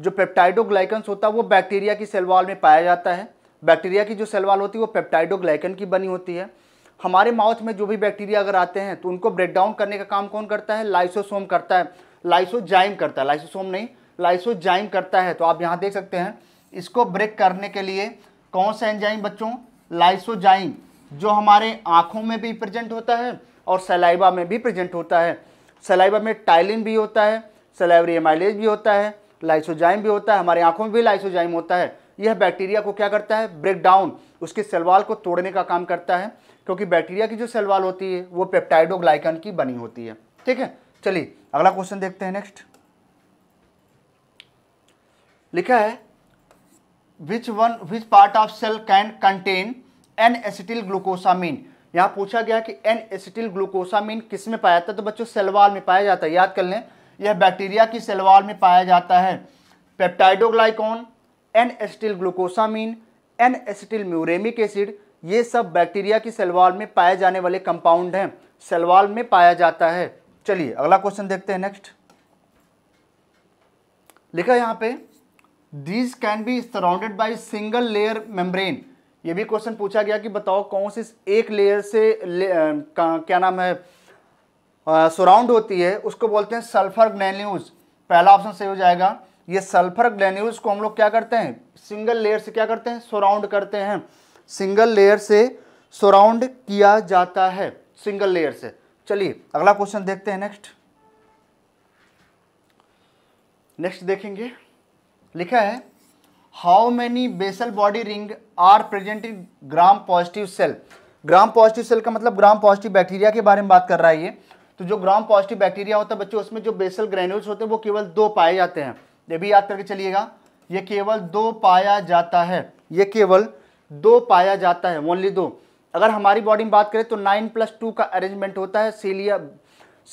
जो पेप्टाइडोग्लाइकन्स होता है वो बैक्टीरिया की सेलवाल में पाया जाता है बैक्टीरिया की जो सेलवाल होती है वो पेप्टाइडोग्लाइकन की बनी होती है हमारे माउथ में जो भी बैक्टीरिया अगर आते हैं तो उनको ब्रेक डाउन करने का काम कौन करता है लाइसोसोम करता है लाइसोजाइम करता है लाइसोसोम नहीं लाइसोजाइम करता है तो आप यहाँ देख सकते हैं इसको ब्रेक करने के लिए कौन सा एंजाइम बच्चों लाइसोजाइम जो हमारे आँखों में भी प्रेजेंट होता है और सलाइबा में भी प्रेजेंट होता है सलाइबा में टाइलिन भी होता है सलाइवरी एमाइलेज भी होता है लाइसोजाइम भी होता है हमारी आँखों में भी लाइसोजाइम होता है यह बैक्टीरिया को क्या करता है ब्रेक डाउन उसके सेलवाल को तोड़ने का काम करता है क्योंकि बैक्टीरिया की जो सेल वाल होती है वो पेप्टाइडोग्लाइकन की बनी होती है ठीक है चलिए अगला क्वेश्चन देखते हैं नेक्स्ट लिखा है which one which part of cell can contain N acetyl glucosamine यहां पूछा गया कि एन एसिटिल ग्लूकोसामीन किस में पाया जाता है तो बच्चों सेलवाल में पाया जाता है याद कर लें यह बैक्टीरिया की सेलवाल में पाया जाता है peptidoglycan N acetyl glucosamine N acetyl muramic acid ये सब बैक्टीरिया की सेलवाल में पाए जाने वाले कंपाउंड हैं सेलवाल में पाया जाता है चलिए अगला क्वेश्चन देखते हैं नेक्स्ट लिखा यहां पे these can be surrounded by single layer membrane ये भी क्वेश्चन पूछा गया कि बताओ कौन सी एक लेयर से ले, आ, क्या नाम है सराउंड होती है उसको बोलते हैं सल्फर ग्लैन्यूज पहला ऑप्शन सही हो जाएगा ये सल्फर ग्लैन्यूज को हम लोग क्या करते हैं सिंगल लेयर से क्या करते हैं सराउंड करते हैं सिंगल लेयर से सराउंड किया जाता है सिंगल लेयर से चलिए अगला क्वेश्चन देखते हैं नेक्स्ट नेक्स्ट देखेंगे लिखा है how many basal body ring are present in gram positive cell gram positive cell का मतलब ग्राम पॉजिटिव बैक्टीरिया के बारे में बात कर रहा है ये तो जो ग्राम पॉजिटिव बैक्टीरिया होता है बच्चों उसमें जो बेसल ग्रेन्यूल्स होते हैं वो केवल दो पाए जाते हैं ये भी याद करके चलिएगा ये केवल दो पाया जाता है ये केवल दो पाया जाता है ओनली दो अगर हमारी बॉडी में बात करें तो नाइन प्लस टू का अरेंजमेंट होता है सीलिया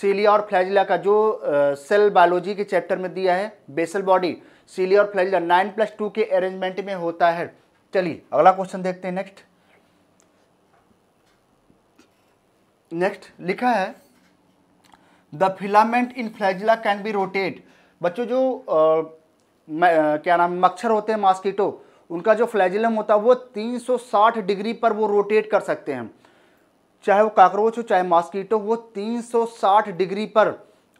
सीलिया और फ्लैजिला का जो सेल बायोलॉजी के चैप्टर में दिया है बेसल बॉडी सीलिया और फ्लैजिला नाइन प्लस टू के अरेंजमेंट में होता है चलिए अगला क्वेश्चन देखते हैं नेक्स्ट नेक्स्ट लिखा है the filament in flagella can be rotate बच्चों जो आ, क्या नाम मच्छर होते हैं मॉस्किटो उनका जो फ्लैजिलम होता है वो 360 डिग्री पर वो रोटेट कर सकते हैं चाहे वो काकरोच हो चाहे मॉस्कीटो वो 360 डिग्री पर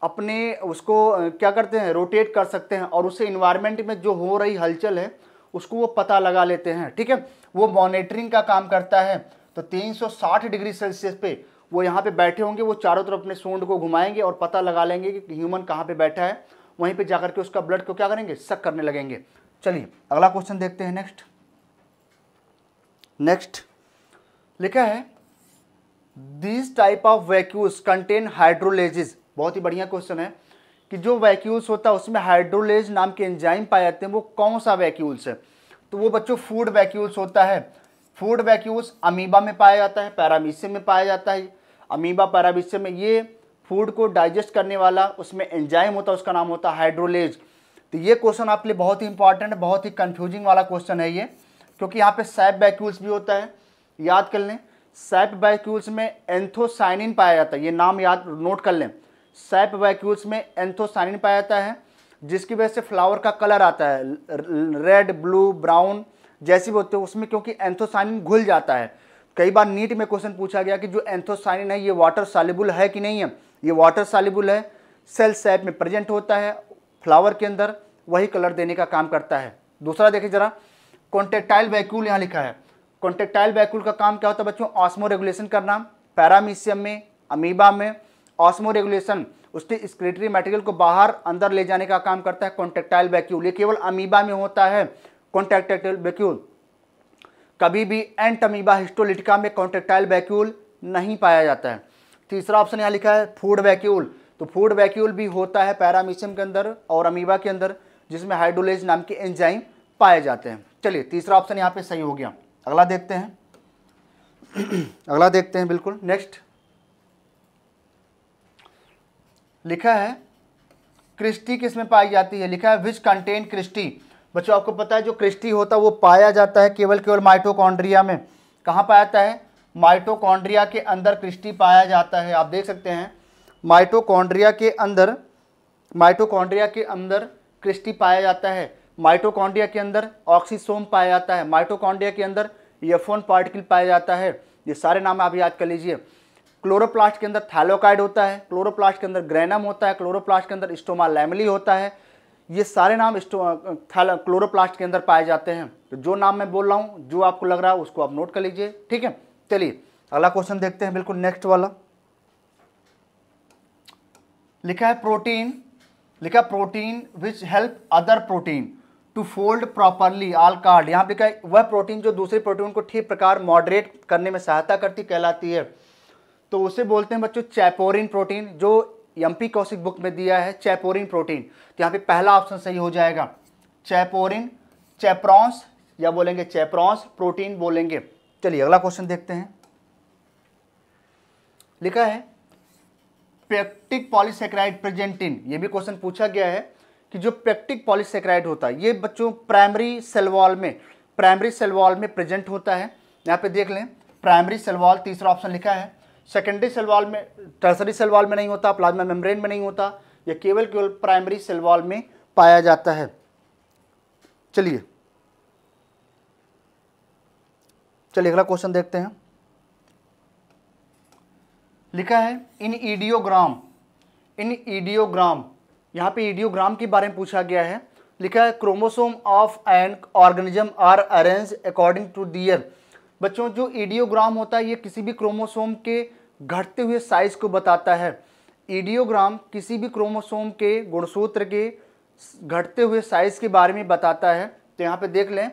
अपने उसको क्या करते हैं रोटेट कर सकते हैं और उसे इन्वायरमेंट में जो हो रही हलचल है उसको वो पता लगा लेते हैं ठीक है वो मॉनिटरिंग का काम करता है तो 360 डिग्री सेल्सियस पे वो यहाँ पे बैठे होंगे वो चारों तरफ अपने सूंड को घुमाएंगे और पता लगा लेंगे कि ह्यूमन कहाँ पे बैठा है वहीं पे जाकर के उसका ब्लड को क्या करेंगे सक करने लगेंगे चलिए अगला क्वेश्चन देखते हैं नेक्स्ट नेक्स्ट लिखा है this type of vacuoles contain hydrolases बहुत ही बढ़िया क्वेश्चन है कि जो वैक्यूल्स होता है उसमें हाइड्रोलेज नाम के एंजाइम पाए जाते हैं वो कौन सा वैक्यूल्स है तो वो बच्चों फूड वैक्यूल्स होता है फूड वैक्यूल्स अमीबा में पाया जाता है पैरामीशियम में पाया जाता है अमीबा पैरामीशियम में ये फूड को डाइजेस्ट करने वाला उसमें एंजाइम होता है उसका नाम होता है हाइड्रोलेज तो ये क्वेश्चन आपके लिए बहुत ही इंपॉर्टेंट बहुत ही कन्फ्यूजिंग वाला क्वेश्चन है ये क्योंकि यहाँ पे सैप बैक्यूल्स भी होता है याद कर लें सैप बैक्यूल्स में एंथोसाइनिन पाया जाता है ये नाम याद नोट कर लें सैप वैक्यूल्स में एंथोसाइनिन पाया जाता है जिसकी वजह से फ्लावर का कलर आता है रेड ब्लू ब्राउन जैसे भी होते हैं उसमें क्योंकि एंथोसाइनिन घुल जाता है कई बार नीट में क्वेश्चन पूछा गया कि जो एंथोसाइनिन है ये वाटर सालिबुल है कि नहीं है ये वाटर सालिबुल है सेल सैप में प्रेजेंट होता है फ्लावर के अंदर वही कलर देने का काम करता है दूसरा देखिए जरा कॉन्टेक्टाइल वैक्यूल यहाँ लिखा है कॉन्टेक्टाइल वैक्यूल का काम क्या होता है बच्चों ऑस्मो रेगुलेशन करना पैरामीशियम में अमीबा में ऑस्मो रेगुलेशन उसके स्क्रेटरी मटेरियल को बाहर अंदर ले जाने का काम करता है कॉन्टेक्टाइल वैक्यूल ये केवल अमीबा में होता है कॉन्टेक्टेक्टाइल वैक्यूल कभी भी एंट अमीबा हिस्टोलिटिका में कॉन्टेक्टाइल वैक्यूल नहीं पाया जाता है तीसरा ऑप्शन यहाँ लिखा है फूड वैक्यूल तो फूड वैक्यूल भी होता है पैरामीशियम के अंदर और अमीबा के अंदर जिसमें हाइड्रोलेज नाम के एंजाइम पाए जाते हैं चलिए तीसरा ऑप्शन यहाँ पे सही हो गया अगला देखते हैं अगला देखते हैं बिल्कुल नेक्स्ट लिखा है क्रिस्टी किस में पाई जाती है लिखा है विच कंटेन क्रिस्टी बच्चों आपको पता है जो क्रिस्टी होता है वो पाया जाता है केवल केवल माइटोकॉन्ड्रिया में कहाँ पाया जाता है माइटोकॉन्ड्रिया के अंदर क्रिस्टी पाया जाता है आप देख सकते हैं माइटोकॉन्ड्रिया के अंदर माइटोकॉन्ड्रिया के अंदर क्रिस्टी पाया जाता है माइटोकॉन्डिया के अंदर ऑक्सीसोम पाया जाता है माइटोकॉन्डिया के अंदर यफोन पार्टिकल पाया जाता है ये सारे नाम आप याद कर लीजिए क्लोरोप्लास्ट के अंदर थैलोकाइड होता है क्लोरोप्लास्ट के अंदर ग्रेनम होता है क्लोरोप्लास्ट के अंदर स्टोमा लैमली होता है ये सारे नाम क्लोरोप्लास्ट के अंदर पाए जाते हैं तो जो नाम मैं बोल रहा हूँ जो आपको लग रहा है उसको आप नोट कर लीजिए ठीक है चलिए अगला क्वेश्चन देखते हैं बिल्कुल नेक्स्ट वाला लिखा है प्रोटीन लिखा protein which help other protein to fold properly all card यहाँ लिखा है वह प्रोटीन जो दूसरे प्रोटीन को ठीक प्रकार मॉडरेट करने में सहायता करती कहलाती है तो उसे बोलते हैं बच्चों चैपोरिन प्रोटीन जो यम्पी कौशिक बुक में दिया है चैपोरिन प्रोटीन तो यहाँ पे पहला ऑप्शन सही हो जाएगा चैपोरिन चैप्रॉन्स या बोलेंगे चैप्रॉन्स प्रोटीन बोलेंगे चलिए अगला क्वेश्चन देखते हैं लिखा है पेक्टिक पॉलीसेक्राइड प्रेजेंटिन ये भी क्वेश्चन पूछा गया है कि जो पेक्टिक पॉलीसेक्राइड होता है ये बच्चों प्राइमरी सेलवॉल में प्राइमरी सेलवॉल में प्रेजेंट होता है यहाँ पे देख लें प्राइमरी सेलवॉल तीसरा ऑप्शन लिखा है सेकेंडरी सेलवॉल में टर्सरी सेलवॉल में नहीं होता प्लाज्मा मेम्ब्रेन में नहीं होता यह केवल केवल प्राइमरी सेलवॉल में पाया जाता है चलिए चलिए अगला क्वेश्चन देखते हैं लिखा है इन ईडियोग्राम इन ईडियोग्राम यहाँ पे ईडियोग्राम के बारे में पूछा गया है लिखा है chromosome of and organism are arrange according to their बच्चों जो ईडियोग्राम होता है ये किसी भी क्रोमोसोम के घटते हुए साइज को बताता है ईडियोग्राम किसी भी क्रोमोसोम के गुणसूत्र के घटते हुए साइज के बारे में बताता है तो यहाँ पे देख लें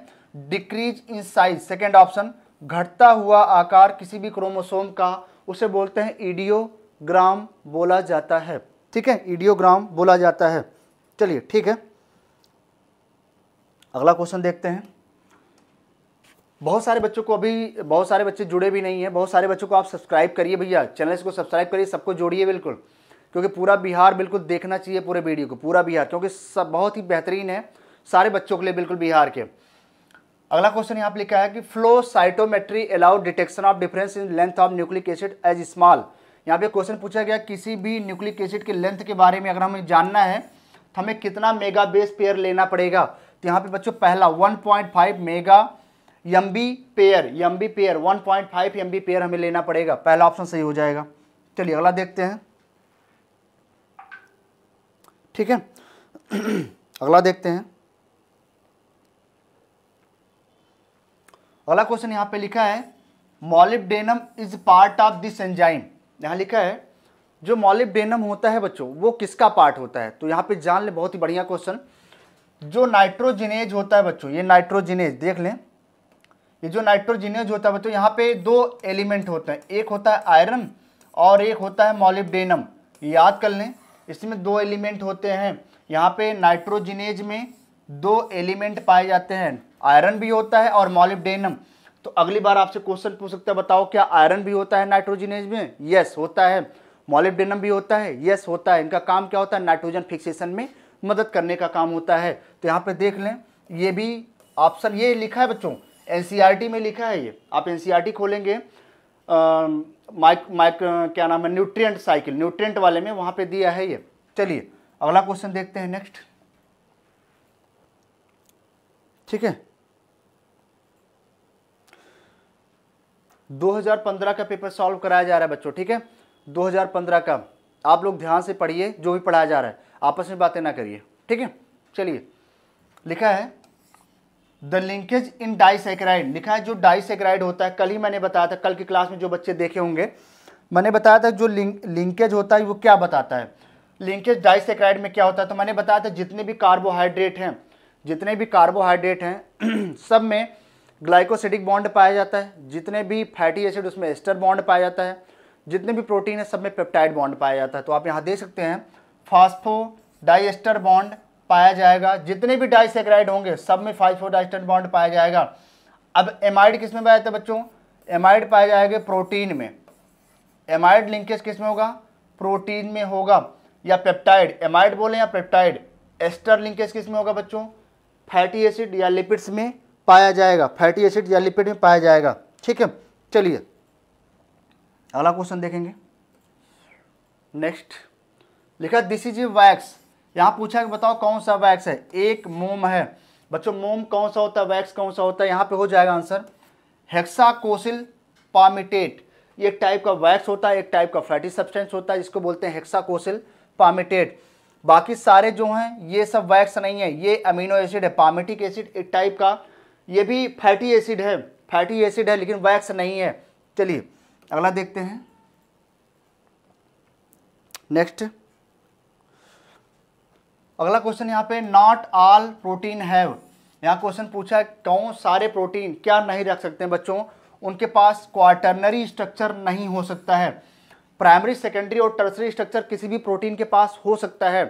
decrease in size second option घटता हुआ आकार किसी भी क्रोमोसोम का उसे बोलते हैं ईडियोग्राम बोला जाता है ठीक है ईडियोग्राम बोला जाता है चलिए ठीक है अगला क्वेश्चन देखते हैं बहुत सारे बच्चों को अभी बहुत सारे बच्चे जुड़े भी नहीं हैं बहुत सारे बच्चों को आप सब्सक्राइब करिए भैया चैनल को सब्सक्राइब करिए सबको जोड़िए बिल्कुल क्योंकि पूरा बिहार बिल्कुल देखना चाहिए पूरे वीडियो को पूरा बिहार क्योंकि सब बहुत ही बेहतरीन है सारे बच्चों के लिए बिल्कुल बिहार के अगला क्वेश्चन यहाँ पे लिखा है कि flow cytometry allow detection of difference in length of nucleic acid as small यहाँ पे क्वेश्चन पूछा गया किसी भी न्यूक्लिक एसिड के लेंथ के बारे में अगर हमें जानना है तो हमें कितना मेगा बेस पेयर लेना पड़ेगा तो यहाँ पे बच्चों पहला 1.5 mega M B pair M B pair one point pair हमें लेना पड़ेगा पहला ऑप्शन सही हो जाएगा चलिए अगला देखते हैं ठीक है अगला देखते हैं अगला क्वेश्चन यहाँ पे लिखा है molybdenum is part of this enzyme यहाँ लिखा है जो मॉलिबडेनम होता है बच्चों वो किसका पार्ट होता है तो यहाँ पे जान ले बहुत ही बढ़िया क्वेश्चन जो नाइट्रोजिनेज होता है बच्चों ये नाइट्रोजिनेज देख लें ये जो नाइट्रोजिनेज होता है बच्चों यहाँ पे दो एलिमेंट होते हैं एक होता है आयरन और एक होता है मॉलिबडेनम याद कर लें इसमें दो एलिमेंट होते हैं यहाँ पे नाइट्रोजिनेज में दो एलिमेंट पाए जाते हैं आयरन भी होता है और मॉलिब्डेनम तो अगली बार आपसे क्वेश्चन पूछ सकते हैं बताओ क्या आयरन भी होता है नाइट्रोजिनेज में यस होता है मॉलिब्डेनम भी होता है यस होता है इनका काम क्या होता है नाइट्रोजन फिक्सेशन में मदद करने का काम होता है तो यहाँ पर देख लें ये भी ऑप्शन ये लिखा है बच्चों एन e में लिखा है ये आप एन e खोलेंगे माइक माइक क्या नाम है न्यूट्रिएंट साइकिल न्यूट्रिएंट वाले में वहां पे दिया है ये चलिए अगला क्वेश्चन देखते हैं नेक्स्ट ठीक है 2015 का पेपर सॉल्व कराया जा रहा है बच्चों ठीक है 2015 का आप लोग ध्यान से पढ़िए जो भी पढ़ाया जा रहा है आपस में बातें ना करिए ठीक है चलिए लिखा है द लिंकेज इन डाइसेक्राइड लिखा है जो डाइसेक्राइड होता है कल ही मैंने बताया था कल की क्लास में जो बच्चे देखे होंगे मैंने बताया था जो लिंक लिंकेज होता है वो क्या बताता है लिंकेज डाइसेक्राइड में क्या होता है तो मैंने बताया था जितने भी कार्बोहाइड्रेट हैं जितने भी कार्बोहाइड्रेट हैं सब में ग्लाइकोसिडिक बॉन्ड पाया जाता है जितने भी फैटी एसिड उसमें एस्टर बॉन्ड पाया जाता है जितने भी प्रोटीन है सब में पेप्टाइड बॉन्ड पाया जाता है तो आप यहाँ देख सकते हैं फास्फो डाइस्टर बॉन्ड पाया जाएगा जितने भी डाइसेक्राइड होंगे सब में फास्फो डाइस्टर बॉन्ड पाया जाएगा अब एमाइड किस में पाया जाता है बच्चों एमाइड पाए जाएंगे प्रोटीन में एमाइड लिंकेज किस में होगा प्रोटीन में होगा या पेप्टाइड एमाइड बोले या पेप्टाइड एस्टर लिंकेज किस में होगा बच्चों फैटी एसिड या लिपिड्स में पाया जाएगा फैटी एसिड या लिपिड में पाया जाएगा ठीक है चलिए अगला क्वेश्चन देखेंगे नेक्स्ट लिखा दिस इज वैक्स यहाँ पूछा है बताओ कौन सा वैक्स है एक मोम है बच्चों मोम कौन सा होता है वैक्स कौन सा होता है यहाँ पे हो जाएगा आंसर हेक्साकोसिल पामिटेट ये एक टाइप का वैक्स होता है एक टाइप का फैटी सब्सटेंस होता है जिसको बोलते हैं हेक्साकोसिल पामिटेट बाकी सारे जो हैं ये सब वैक्स नहीं है ये अमीनो एसिड है पामिटिक एसिड एक टाइप का ये भी फैटी एसिड है फैटी एसिड है लेकिन वैक्स नहीं है चलिए अगला देखते हैं नेक्स्ट अगला क्वेश्चन यहाँ पे नॉट ऑल प्रोटीन हैव यहाँ क्वेश्चन पूछा है कौन सारे प्रोटीन क्या नहीं रख सकते हैं बच्चों उनके पास क्वार्टरनरी स्ट्रक्चर नहीं हो सकता है प्राइमरी सेकेंडरी और टर्सरी स्ट्रक्चर किसी भी प्रोटीन के पास हो सकता है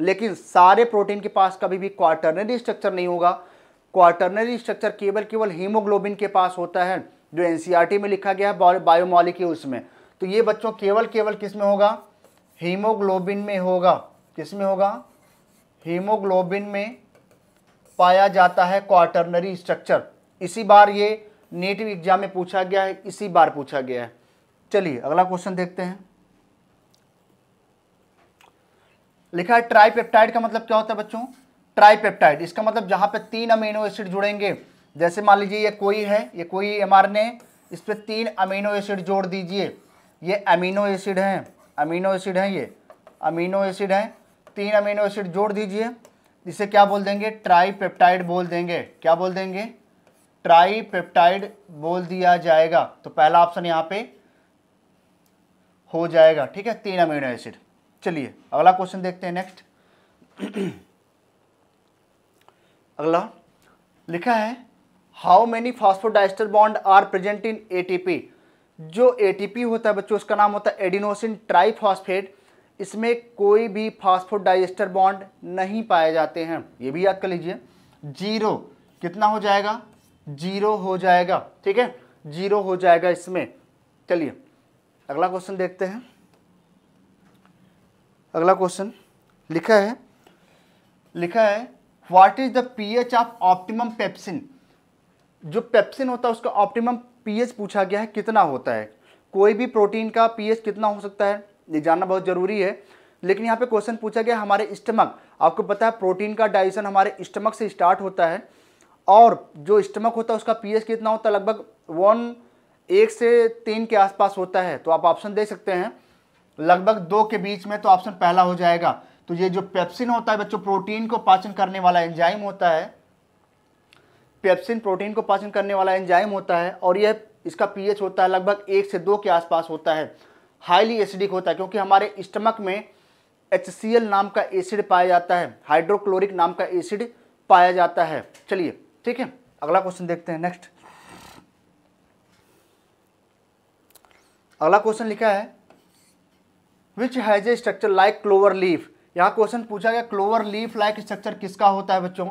लेकिन सारे प्रोटीन के पास कभी भी क्वार्टरनरी स्ट्रक्चर नहीं होगा क्वार्टरनरी स्ट्रक्चर केवल केवल हीमोग्लोबिन के पास होता है जो एन e में लिखा गया है बायोमॉलिक्यूल्स में तो ये बच्चों केवल केवल किस में होगा हीमोग्लोबिन में होगा किस में होगा हीमोग्लोबिन में पाया जाता है क्वार्टरनरी स्ट्रक्चर इसी बार ये नेटिव एग्जाम में पूछा गया है इसी बार पूछा गया है चलिए अगला क्वेश्चन देखते हैं लिखा है ट्राइपेप्टाइड का मतलब क्या होता है बच्चों ट्राईपेप्टाइड इसका मतलब जहाँ पे तीन अमीनो एसिड जुड़ेंगे जैसे मान लीजिए ये कोई है ये कोई एम इस पर तीन अमीनो एसिड जोड़ दीजिए ये अमीनो एसिड हैं अमीनो एसिड हैं ये अमीनो एसिड हैं तीन अमीनो एसिड जोड़ दीजिए इसे क्या बोल देंगे ट्राईपेप्टाइड बोल देंगे क्या बोल देंगे ट्राईपेप्टाइड बोल दिया जाएगा तो पहला ऑप्शन यहाँ पे हो जाएगा ठीक है तीन अमीनो एसिड चलिए अगला क्वेश्चन देखते हैं नेक्स्ट अगला लिखा है how many phosphodiester bond are present in ATP जो एटीपी होता है बच्चों उसका नाम होता है एडिनोसिन ट्राईफॉस्फेट इसमें कोई भी फॉस्फोडाइस्टर बॉन्ड नहीं पाए जाते हैं ये भी याद कर लीजिए जीरो कितना हो जाएगा जीरो हो जाएगा ठीक है जीरो हो जाएगा इसमें चलिए अगला क्वेश्चन देखते हैं अगला क्वेश्चन लिखा है लिखा है what is the pH of optimum pepsin जो पेप्सिन होता है उसका ऑप्टिमम पीएच पूछा गया है कितना होता है कोई भी प्रोटीन का पीएच कितना हो सकता है ये जानना बहुत ज़रूरी है लेकिन यहाँ पे क्वेश्चन पूछा गया हमारे स्टमक आपको पता है प्रोटीन का डाइजेशन हमारे स्टमक से स्टार्ट होता है और जो स्टमक होता है उसका पीएच कितना होता है लगभग वन एक से तीन के आसपास होता है तो आप ऑप्शन दे सकते हैं लगभग दो के बीच में तो ऑप्शन पहला हो जाएगा तो ये जो पेप्सिन होता है बच्चों प्रोटीन को पाचन करने वाला एंजाइम होता है पेप्सिन प्रोटीन को पाचन करने वाला एंजाइम होता है और यह इसका पीएच होता है लगभग एक से दो के आसपास होता है हाईली एसिडिक होता है क्योंकि हमारे स्टमक में एच नाम का एसिड पाया जाता है हाइड्रोक्लोरिक नाम का एसिड पाया जाता है चलिए ठीक है अगला क्वेश्चन देखते हैं नेक्स्ट अगला क्वेश्चन लिखा है which has a structure like clover leaf यहाँ क्वेश्चन पूछा गया क्लोवर लीफ लाइक स्ट्रक्चर किसका होता है बच्चों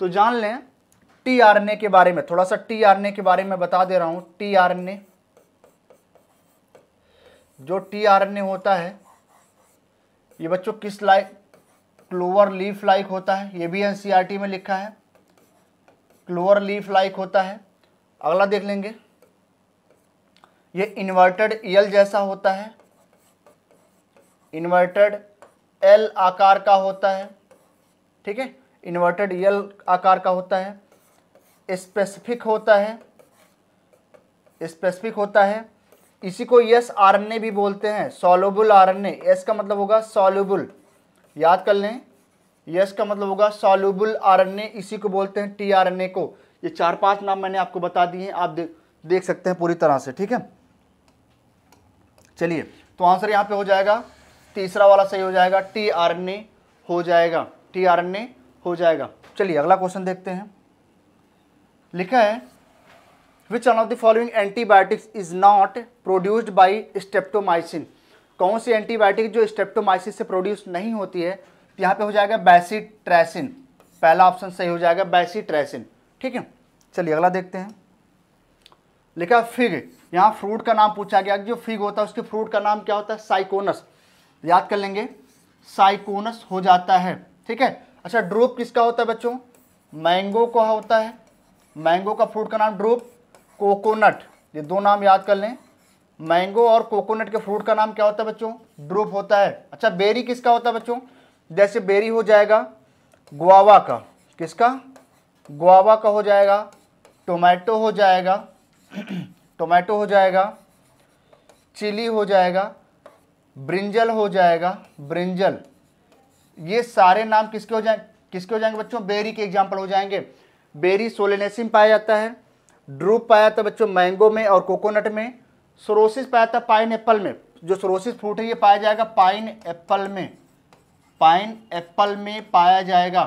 तो जान लें टीआरएनए के बारे में थोड़ा सा टीआरएनए के बारे में बता दे रहा हूँ टीआरएनए जो टीआरएनए होता है ये बच्चों किस लाइक क्लोवर लीफ लाइक होता है ये भी एनसीईआरटी e में लिखा है क्लोवर लीफ लाइक होता है अगला देख लेंगे ये इन्वर्टेड यल जैसा होता है इन्वर्टेड एल आकार का होता है ठीक है इन्वर्टेड एल आकार का होता है स्पेसिफिक होता है स्पेसिफिक होता है इसी को यस आर भी बोलते हैं आर एन एस का मतलब होगा सॉल्युबल याद कर लें यस का मतलब होगा सॉल्युबल आर इसी को बोलते हैं टी ए को ये चार पांच नाम मैंने आपको बता दिए हैं आप दे, देख सकते हैं पूरी तरह से ठीक है चलिए तो आंसर यहां पे हो जाएगा तीसरा वाला सही हो जाएगा टी आर एन ए हो जाएगा टी आर एन ए हो जाएगा चलिए अगला क्वेश्चन देखते हैं लिखा है which one of the following antibiotics is not produced by streptomycin कौन सी एंटीबायोटिक जो स्टेप्टोमाइसिस से प्रोड्यूस नहीं होती है यहाँ पे हो जाएगा बैसीट्रैसिन पहला ऑप्शन सही हो जाएगा बैसीट्रैसिन ठीक है चलिए अगला देखते हैं लिखा फिग यहाँ फ्रूट का नाम पूछा गया जो फिग होता है उसके फ्रूट का नाम क्या होता है साइकोनस याद कर लेंगे साइकोनस हो जाता है ठीक है अच्छा ड्रोप किसका होता है बच्चों मैंगो का होता है मैंगो का फ्रूट का नाम ड्रोप कोकोनट ये दो नाम याद कर लें मैंगो और कोकोनट के फ्रूट का नाम क्या होता है बच्चों ड्रोप होता है अच्छा बेरी किसका होता है बच्चों जैसे बेरी हो जाएगा गुआवा का किसका गुआवा का हो जाएगा टोमेटो हो जाएगा टोमेटो हो जाएगा चिली हो जाएगा ब्रिंजल हो जाएगा ब्रिंजल ये सारे नाम किसके हो जाएंगे किसके हो जाएंगे बच्चों बेरी के एग्जाम्पल हो जाएंगे बेरी सोलेनेसिम पाया जाता है ड्रूप पाया जाता है बच्चों मैंगो में और कोकोनट में सोरोसिस पाया जाता है पाइन एप्पल में जो सरोसिस फ्रूट है ये पाया जाएगा पाइन एप्पल में पाइन एप्पल में पाया जाएगा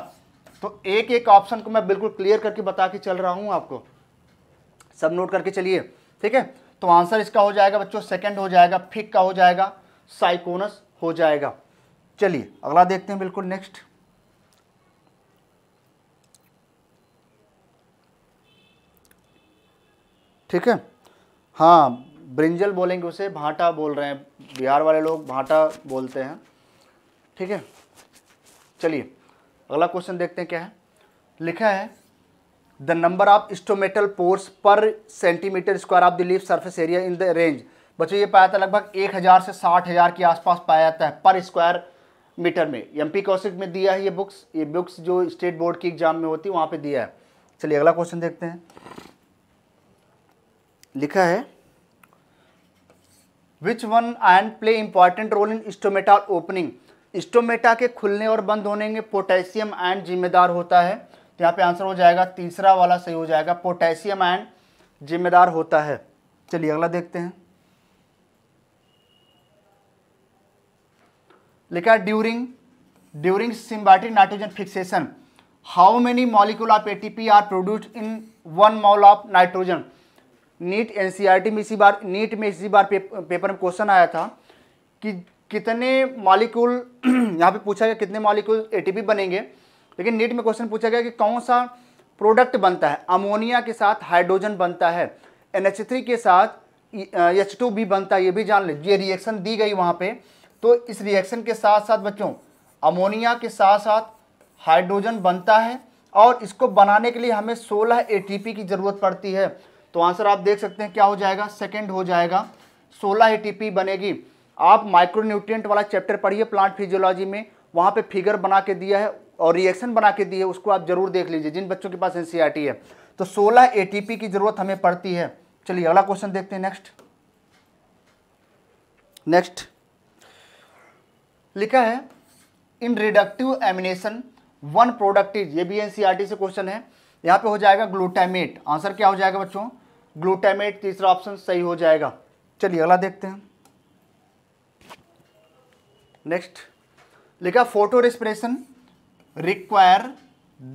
तो एक एक ऑप्शन को मैं बिल्कुल क्लियर करके बता के चल रहा हूँ आपको सब नोट करके चलिए ठीक है तो आंसर इसका हो जाएगा बच्चों सेकंड हो जाएगा फिक का हो जाएगा साइकोनस हो जाएगा चलिए अगला देखते हैं बिल्कुल नेक्स्ट ठीक है हाँ ब्रिंजल बोलेंगे उसे भाटा बोल रहे हैं बिहार वाले लोग भाटा बोलते हैं ठीक है चलिए अगला क्वेश्चन देखते हैं क्या है लिखा है the number of stomatal pores per centimetre square of the leaf surface area in the range बच्चों ये पाया जाता लगभग एक हज़ार से साठ हज़ार के आसपास पाया जाता है पर स्क्वायर मीटर में एम पी कौशिक में दिया है ये बुक्स ये बुक्स जो स्टेट बोर्ड की एग्जाम में होती है वहाँ पर दिया है चलिए अगला क्वेश्चन देखते हैं लिखा है which one ion play important role in stomata opening stomata के खुलने और बंद होने में पोटेशियम आयन जिम्मेदार होता है तो यहाँ पे आंसर हो जाएगा तीसरा वाला सही हो जाएगा पोटेशियम आयन जिम्मेदार होता है चलिए अगला देखते हैं लिखा during during symbiotic nitrogen fixation how many molecule of ATP are produced in one mole of nitrogen NEET NCERT में इसी बार नीट में इसी बार पे, पेपर में क्वेश्चन आया था कि कितने मॉलिक्यूल यहाँ पे पूछा गया कितने मॉलिक्यूल एटीपी बनेंगे लेकिन नीट में क्वेश्चन पूछा गया कि कौन सा प्रोडक्ट बनता है अमोनिया के साथ हाइड्रोजन बनता है एन के साथ एच e, भी बनता है ये भी जान ये रिएक्शन दी गई वहाँ पर तो इस रिएक्शन के साथ साथ बच्चों अमोनिया के साथ साथ हाइड्रोजन बनता है और इसको बनाने के लिए हमें 16 एटीपी की ज़रूरत पड़ती है तो आंसर आप देख सकते हैं क्या हो जाएगा सेकंड हो जाएगा 16 एटीपी बनेगी आप माइक्रोन्यूट्रियट वाला चैप्टर पढ़िए प्लांट फिजियोलॉजी में वहाँ पे फिगर बना के दिया है और रिएक्शन बना के दिए है उसको आप ज़रूर देख लीजिए जिन बच्चों के पास एन e है तो सोलह ए की ज़रूरत हमें पड़ती है चलिए अगला क्वेश्चन देखते हैं नेक्स्ट नेक्स्ट लिखा है in reductive amination one product is ये भी एनसीईआरटी e से क्वेश्चन है यहाँ पे हो जाएगा ग्लूटामेट आंसर क्या हो जाएगा बच्चों ग्लूटामेट तीसरा ऑप्शन सही हो जाएगा चलिए अगला देखते हैं नेक्स्ट लिखा photorespiration require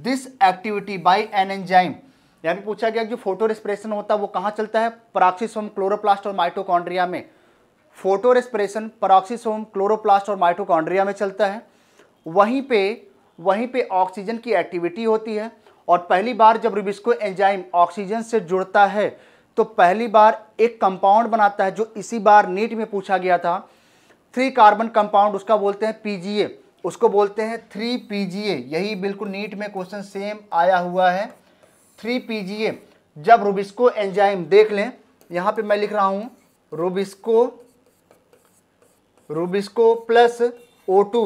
this activity by an enzyme यहाँ पे पूछा गया जो फोटो रेस्पिरेशन होता है वो कहाँ चलता है प्राक्सिसम क्लोरोप्लास्ट और माइटोकॉन्ड्रिया में फोटो रेस्परेशन पराक्सीसोम क्लोरोप्लास्ट और माइटोकॉन्ड्रिया में चलता है वहीं पे वहीं पे ऑक्सीजन की एक्टिविटी होती है और पहली बार जब रिबिस्को एंजाइम ऑक्सीजन से जुड़ता है तो पहली बार एक कंपाउंड बनाता है जो इसी बार नीट में पूछा गया था थ्री कार्बन कंपाउंड उसका बोलते हैं पी उसको बोलते हैं थ्री पी यही बिल्कुल नीट में क्वेश्चन सेम आया हुआ है थ्री पी जब रूबिस्को एंजाइम देख लें यहाँ पे मैं लिख रहा हूँ rubisco rubisco plus O two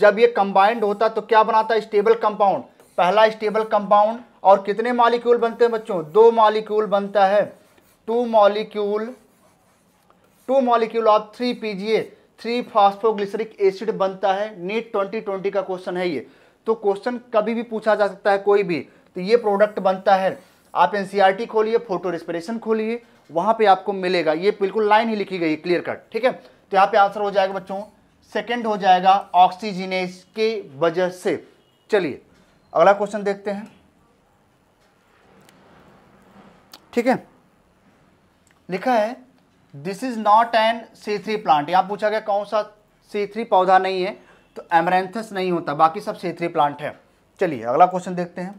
जब ये कंबाइंड होता तो क्या बनाता है स्टेबल कंपाउंड पहला स्टेबल कंपाउंड और कितने मॉलिक्यूल बनते हैं बच्चों दो मॉलिक्यूल बनता है two molecule two molecule of three PGA three phosphoglyceric acid बनता है नीट ट्वेंटी ट्वेंटी का क्वेश्चन है ये तो क्वेश्चन कभी भी पूछा जा सकता है कोई भी तो ये प्रोडक्ट बनता है आप एन e खोलिए फोटो रिस्परेशन खोलिए वहां पे आपको मिलेगा ये बिल्कुल लाइन ही लिखी गई क्लियर कट ठीक है तो यहाँ पे आंसर हो जाएगा बच्चों सेकेंड हो जाएगा ऑक्सीजिनेस के वजह से चलिए अगला क्वेश्चन देखते हैं ठीक है लिखा है this is not an C three plant यहां पूछा गया कौन सा सी थ्री पौधा नहीं है तो एमरेंथस नहीं होता बाकी सब सी थ्री प्लांट है चलिए अगला क्वेश्चन देखते हैं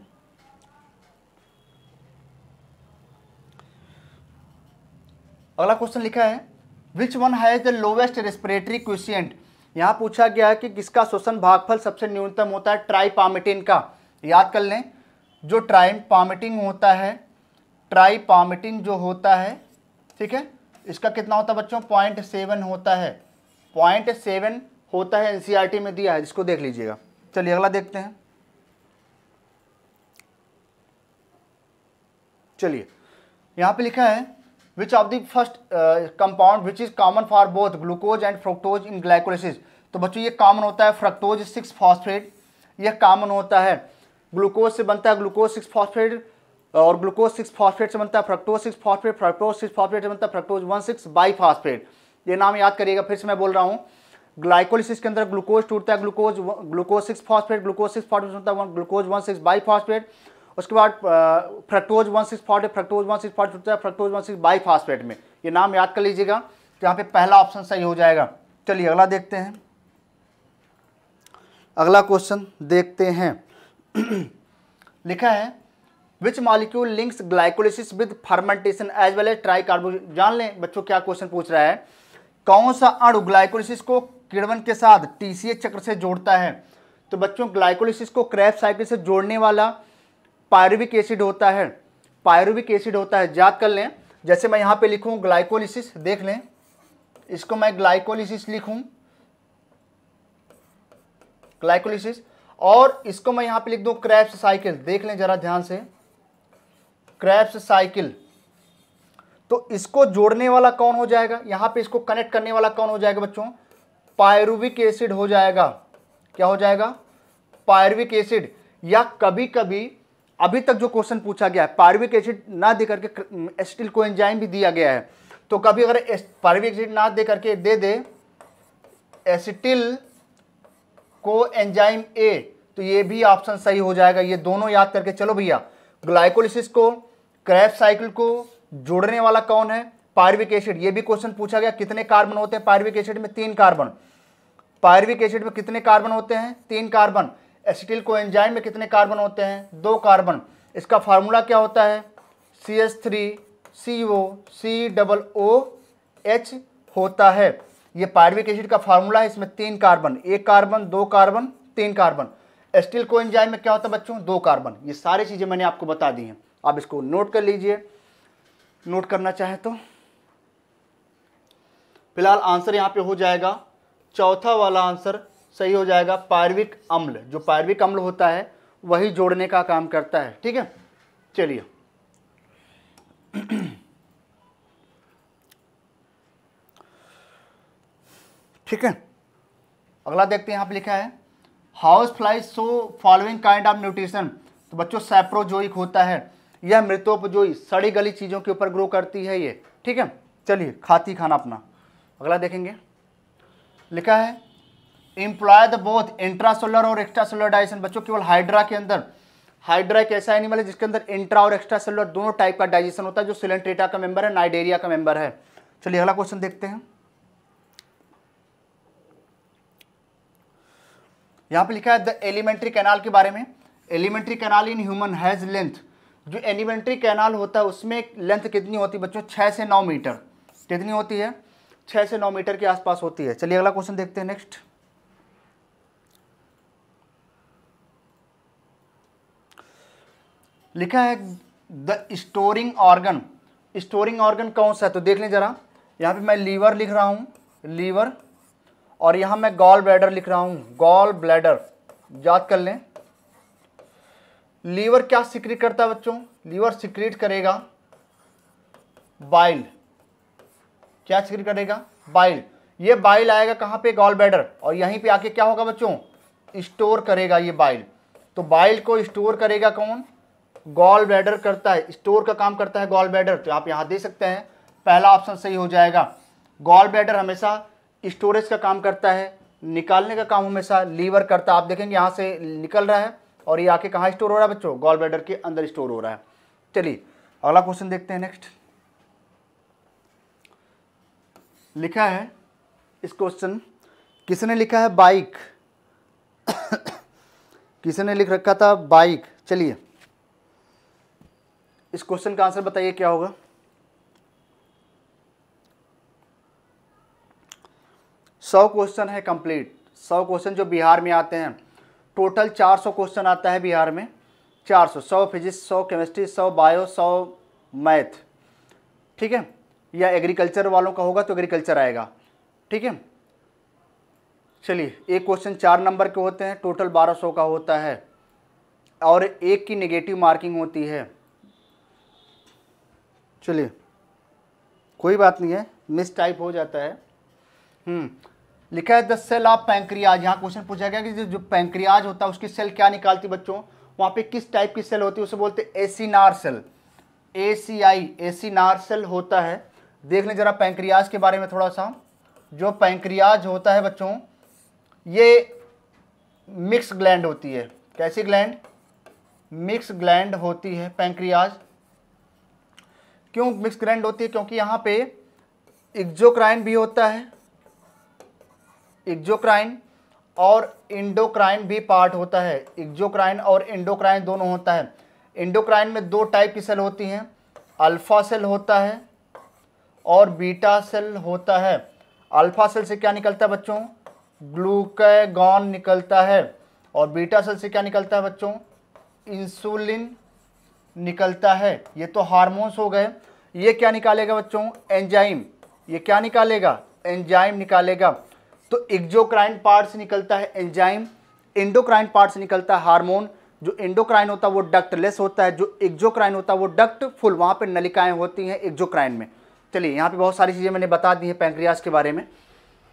अगला क्वेश्चन लिखा है which one has the lowest respiratory quotient यहाँ पूछा गया है कि किसका श्वसन भागफल सबसे न्यूनतम होता है ट्राईपामिटिन का याद कर लें जो ट्राईपामिटिन होता है ट्राईपामिटिन जो होता है ठीक है इसका कितना होता है बच्चों पॉइंट सेवन होता है पॉइंट सेवन होता है एनसीईआरटी e में दिया है इसको देख लीजिएगा चलिए अगला देखते हैं चलिए यहाँ पे लिखा है which of the first compound which is common for both glucose and fructose in glycolysis तो बच्चों ये कॉमन होता है फ्रक्टोज सिक्स फॉस्फेट यह कॉमन होता है ग्लूकोज से बनता है ग्लूकोज सिक्स फॉस्फेट और ग्लूकोज सिक्स फॉस्फेट से बनता है fructose six phosphate fructose six phosphate से बनता है fructose one six bi phosphate ये नाम याद करिएगा फिर से मैं बोल रहा हूँ ग्लाइकोलिसिस के अंदर ग्लूकोज टूटता है glucose glucose six phosphate glucose six phosphate बनता है glucose one six bi phosphate उसके बाद fructose one six fort fructose one six fort होता है fructose one six bi phosphate में ये नाम याद कर लीजिएगा तो यहाँ पे पहला ऑप्शन सही हो जाएगा चलिए अगला देखते हैं अगला क्वेश्चन देखते हैं लिखा है which molecule links glycolysis with fermentation as well as try जान लें बच्चों क्या क्वेश्चन पूछ रहा है कौन सा अणु ग्लाइकोलिसिस को किण्वन के साथ टीसीए चक्र से जोड़ता है तो बच्चों ग्लाइकोलिसिस को क्रैप साइकिल से जोड़ने वाला पायरुविक एसिड होता है पायरुविक एसिड होता है याद कर लें जैसे मैं यहाँ पे लिखूँ ग्लाइकोलिसिस देख लें इसको मैं ग्लाइकोलिसिस लिखूँ ग्लाइकोलिसिस और इसको मैं यहाँ पे लिख दूँ क्रैप्स साइकिल देख लें जरा ध्यान से क्रैप्स साइकिल तो इसको जोड़ने वाला कौन हो जाएगा यहाँ पे इसको कनेक्ट करने वाला कौन हो जाएगा बच्चों पायरुविक एसिड हो जाएगा क्या हो जाएगा पायरुविक एसिड या कभी कभी अभी तक जो क्वेश्चन पूछा गया है पार्विक एसिड ना दे करके एसिटिल एंजाइम भी दिया गया है तो कभी अगर पार्विक एसिड ना दे करके दे दे एसिटिल को एंजाइम ए तो ये भी ऑप्शन सही हो जाएगा ये दोनों याद करके चलो भैया ग्लाइकोलिसिस को क्रैप साइकिल को जोड़ने वाला कौन है पार्विक एसिड ये भी क्वेश्चन पूछा गया कितने कार्बन होते हैं पार्विक एसिड में तीन कार्बन पार्विक एसिड में कितने कार्बन होते हैं तीन कार्बन एसिटिल को एंजाइम में कितने कार्बन होते हैं दो कार्बन इसका फार्मूला क्या होता है C S three C O C double O H होता है ये पायरविक एसिड का फार्मूला है इसमें तीन कार्बन एक कार्बन दो कार्बन तीन कार्बन एस्टिल को एंजाइम में क्या होता है बच्चों दो कार्बन ये सारी चीज़ें मैंने आपको बता दी हैं आप इसको नोट कर लीजिए नोट करना चाहें तो फिलहाल आंसर यहाँ पे हो जाएगा चौथा वाला आंसर सही हो जाएगा पार्विक अम्ल जो पार्विक अम्ल होता है वही जोड़ने का काम करता है ठीक है चलिए ठीक है अगला देखते हैं यहां पर लिखा है house fly so following kind of nutrition तो बच्चों सेप्रोजोइक होता है यह मृतोपजोई सड़ी गली चीज़ों के ऊपर ग्रो करती है ये ठीक है चलिए खाती खाना अपना अगला देखेंगे लिखा है इम्प्लॉय द बोथ इंट्रासोलर और एक्स्ट्रा सोलर डाइजेशन बच्चों केवल हाइड्रा के अंदर हाइड्रा एक ऐसा एनिमल है जिसके अंदर इंट्रा और एक्स्ट्रा एक्स्ट्रासेलुलर दोनों टाइप का डाइजेशन होता है जो सिलेंट्रेटा का मेंबर है नाइडेरिया का मेंबर है चलिए अगला क्वेश्चन देखते हैं यहां पे लिखा है द एलिमेंट्री कैनाल के बारे में alimentary canal in human has length जो एलिमेंट्री कैनाल होता है उसमें लेंथ कितनी होती है बच्चों छह से नौ मीटर कितनी होती है छह से नौ मीटर के आसपास होती है चलिए अगला क्वेश्चन देखते हैं नेक्स्ट लिखा है the storing organ storing organ कौन सा है तो देख लें ज़रा यहाँ पे मैं लीवर लिख रहा हूँ लीवर और यहाँ मैं गॉल ब्लैडर लिख रहा हूँ गॉल ब्लैडर याद कर लें लीवर क्या सिक्रिट करता है बच्चों लीवर सिक्रेट करेगा बाइल क्या सिक्रेट करेगा बाइल ये बाइल आएगा कहाँ पे गॉल ब्लैडर और यहीं पे आके क्या होगा बच्चों स्टोर करेगा ये बाइल तो बाइल को स्टोर करेगा कौन गॉल ब्लैडर करता है स्टोर का काम करता है गॉल ब्लैडर तो आप यहां दे सकते हैं पहला ऑप्शन सही हो जाएगा गॉल ब्लैडर हमेशा स्टोरेज का काम करता है निकालने का काम हमेशा लीवर करता है आप देखेंगे यहां से निकल रहा है और ये आके कहाँ स्टोर हो रहा है बच्चों गॉल ब्लैडर के अंदर स्टोर हो रहा है चलिए अगला क्वेश्चन देखते हैं नेक्स्ट लिखा है इस क्वेश्चन किसने लिखा है बाइक किसने लिख रखा था बाइक चलिए इस क्वेश्चन का आंसर बताइए क्या होगा सौ क्वेश्चन है कंप्लीट सौ क्वेश्चन जो बिहार में आते हैं टोटल चार सौ क्वेश्चन आता है बिहार में चार सौ सौ फिजिक्स सौ केमिस्ट्री सौ बायो सौ मैथ ठीक है या एग्रीकल्चर वालों का होगा तो एग्रीकल्चर आएगा ठीक है चलिए एक क्वेश्चन चार नंबर के होते हैं टोटल बारह सौ का होता है और एक की नेगेटिव मार्किंग होती है चलिए कोई बात नहीं है मिस टाइप हो जाता है हम्म, लिखा है द सेल ऑफ पैंक्रियाज यहाँ क्वेश्चन पूछा गया कि जो पैंक्रियाज होता है उसकी सेल क्या निकालती बच्चों वहाँ पे किस टाइप की सेल होती है उसे बोलते नार सेल ए सी आई ए सी सेल होता है देख लें जरा पैंक्रियाज के बारे में थोड़ा सा जो पैंक्रियाज होता है बच्चों ये मिक्स ग्लैंड होती है कैसी ग्लैंड मिक्स ग्लैंड होती है पैंक्रियाज क्यों मिक्स ग्रैंड होती है क्योंकि यहाँ पे एक्जोक्राइन भी होता है एक्जोक्राइन और इंडोक्राइन भी पार्ट होता है एक्जोक्राइन और इंडोक्राइन दोनों होता है इंडोक्राइन में दो टाइप की सेल होती हैं अल्फा सेल होता है और बीटा सेल होता है अल्फा सेल से क्या निकलता है बच्चों ग्लूकागॉन निकलता है और बीटा सेल से क्या निकलता है बच्चों इंसुलिन निकलता है ये तो हार्मोन्स हो गए ये क्या निकालेगा बच्चों एंजाइम ये क्या निकालेगा एंजाइम निकालेगा तो एक्जोक्राइन पार्ट्स निकलता है एंजाइम इंडोक्राइन पार्ट्स निकलता है हार्मोन जो इंडोक्राइन होता है वो डक्टलेस होता है जो एक्जोक्राइन होता है वो डक्ट फुल वहाँ पर नलिकाएँ होती हैं एक्जोक्राइन में चलिए यहाँ पर बहुत सारी चीज़ें मैंने बता दी हैं पैंक्रियाज के बारे में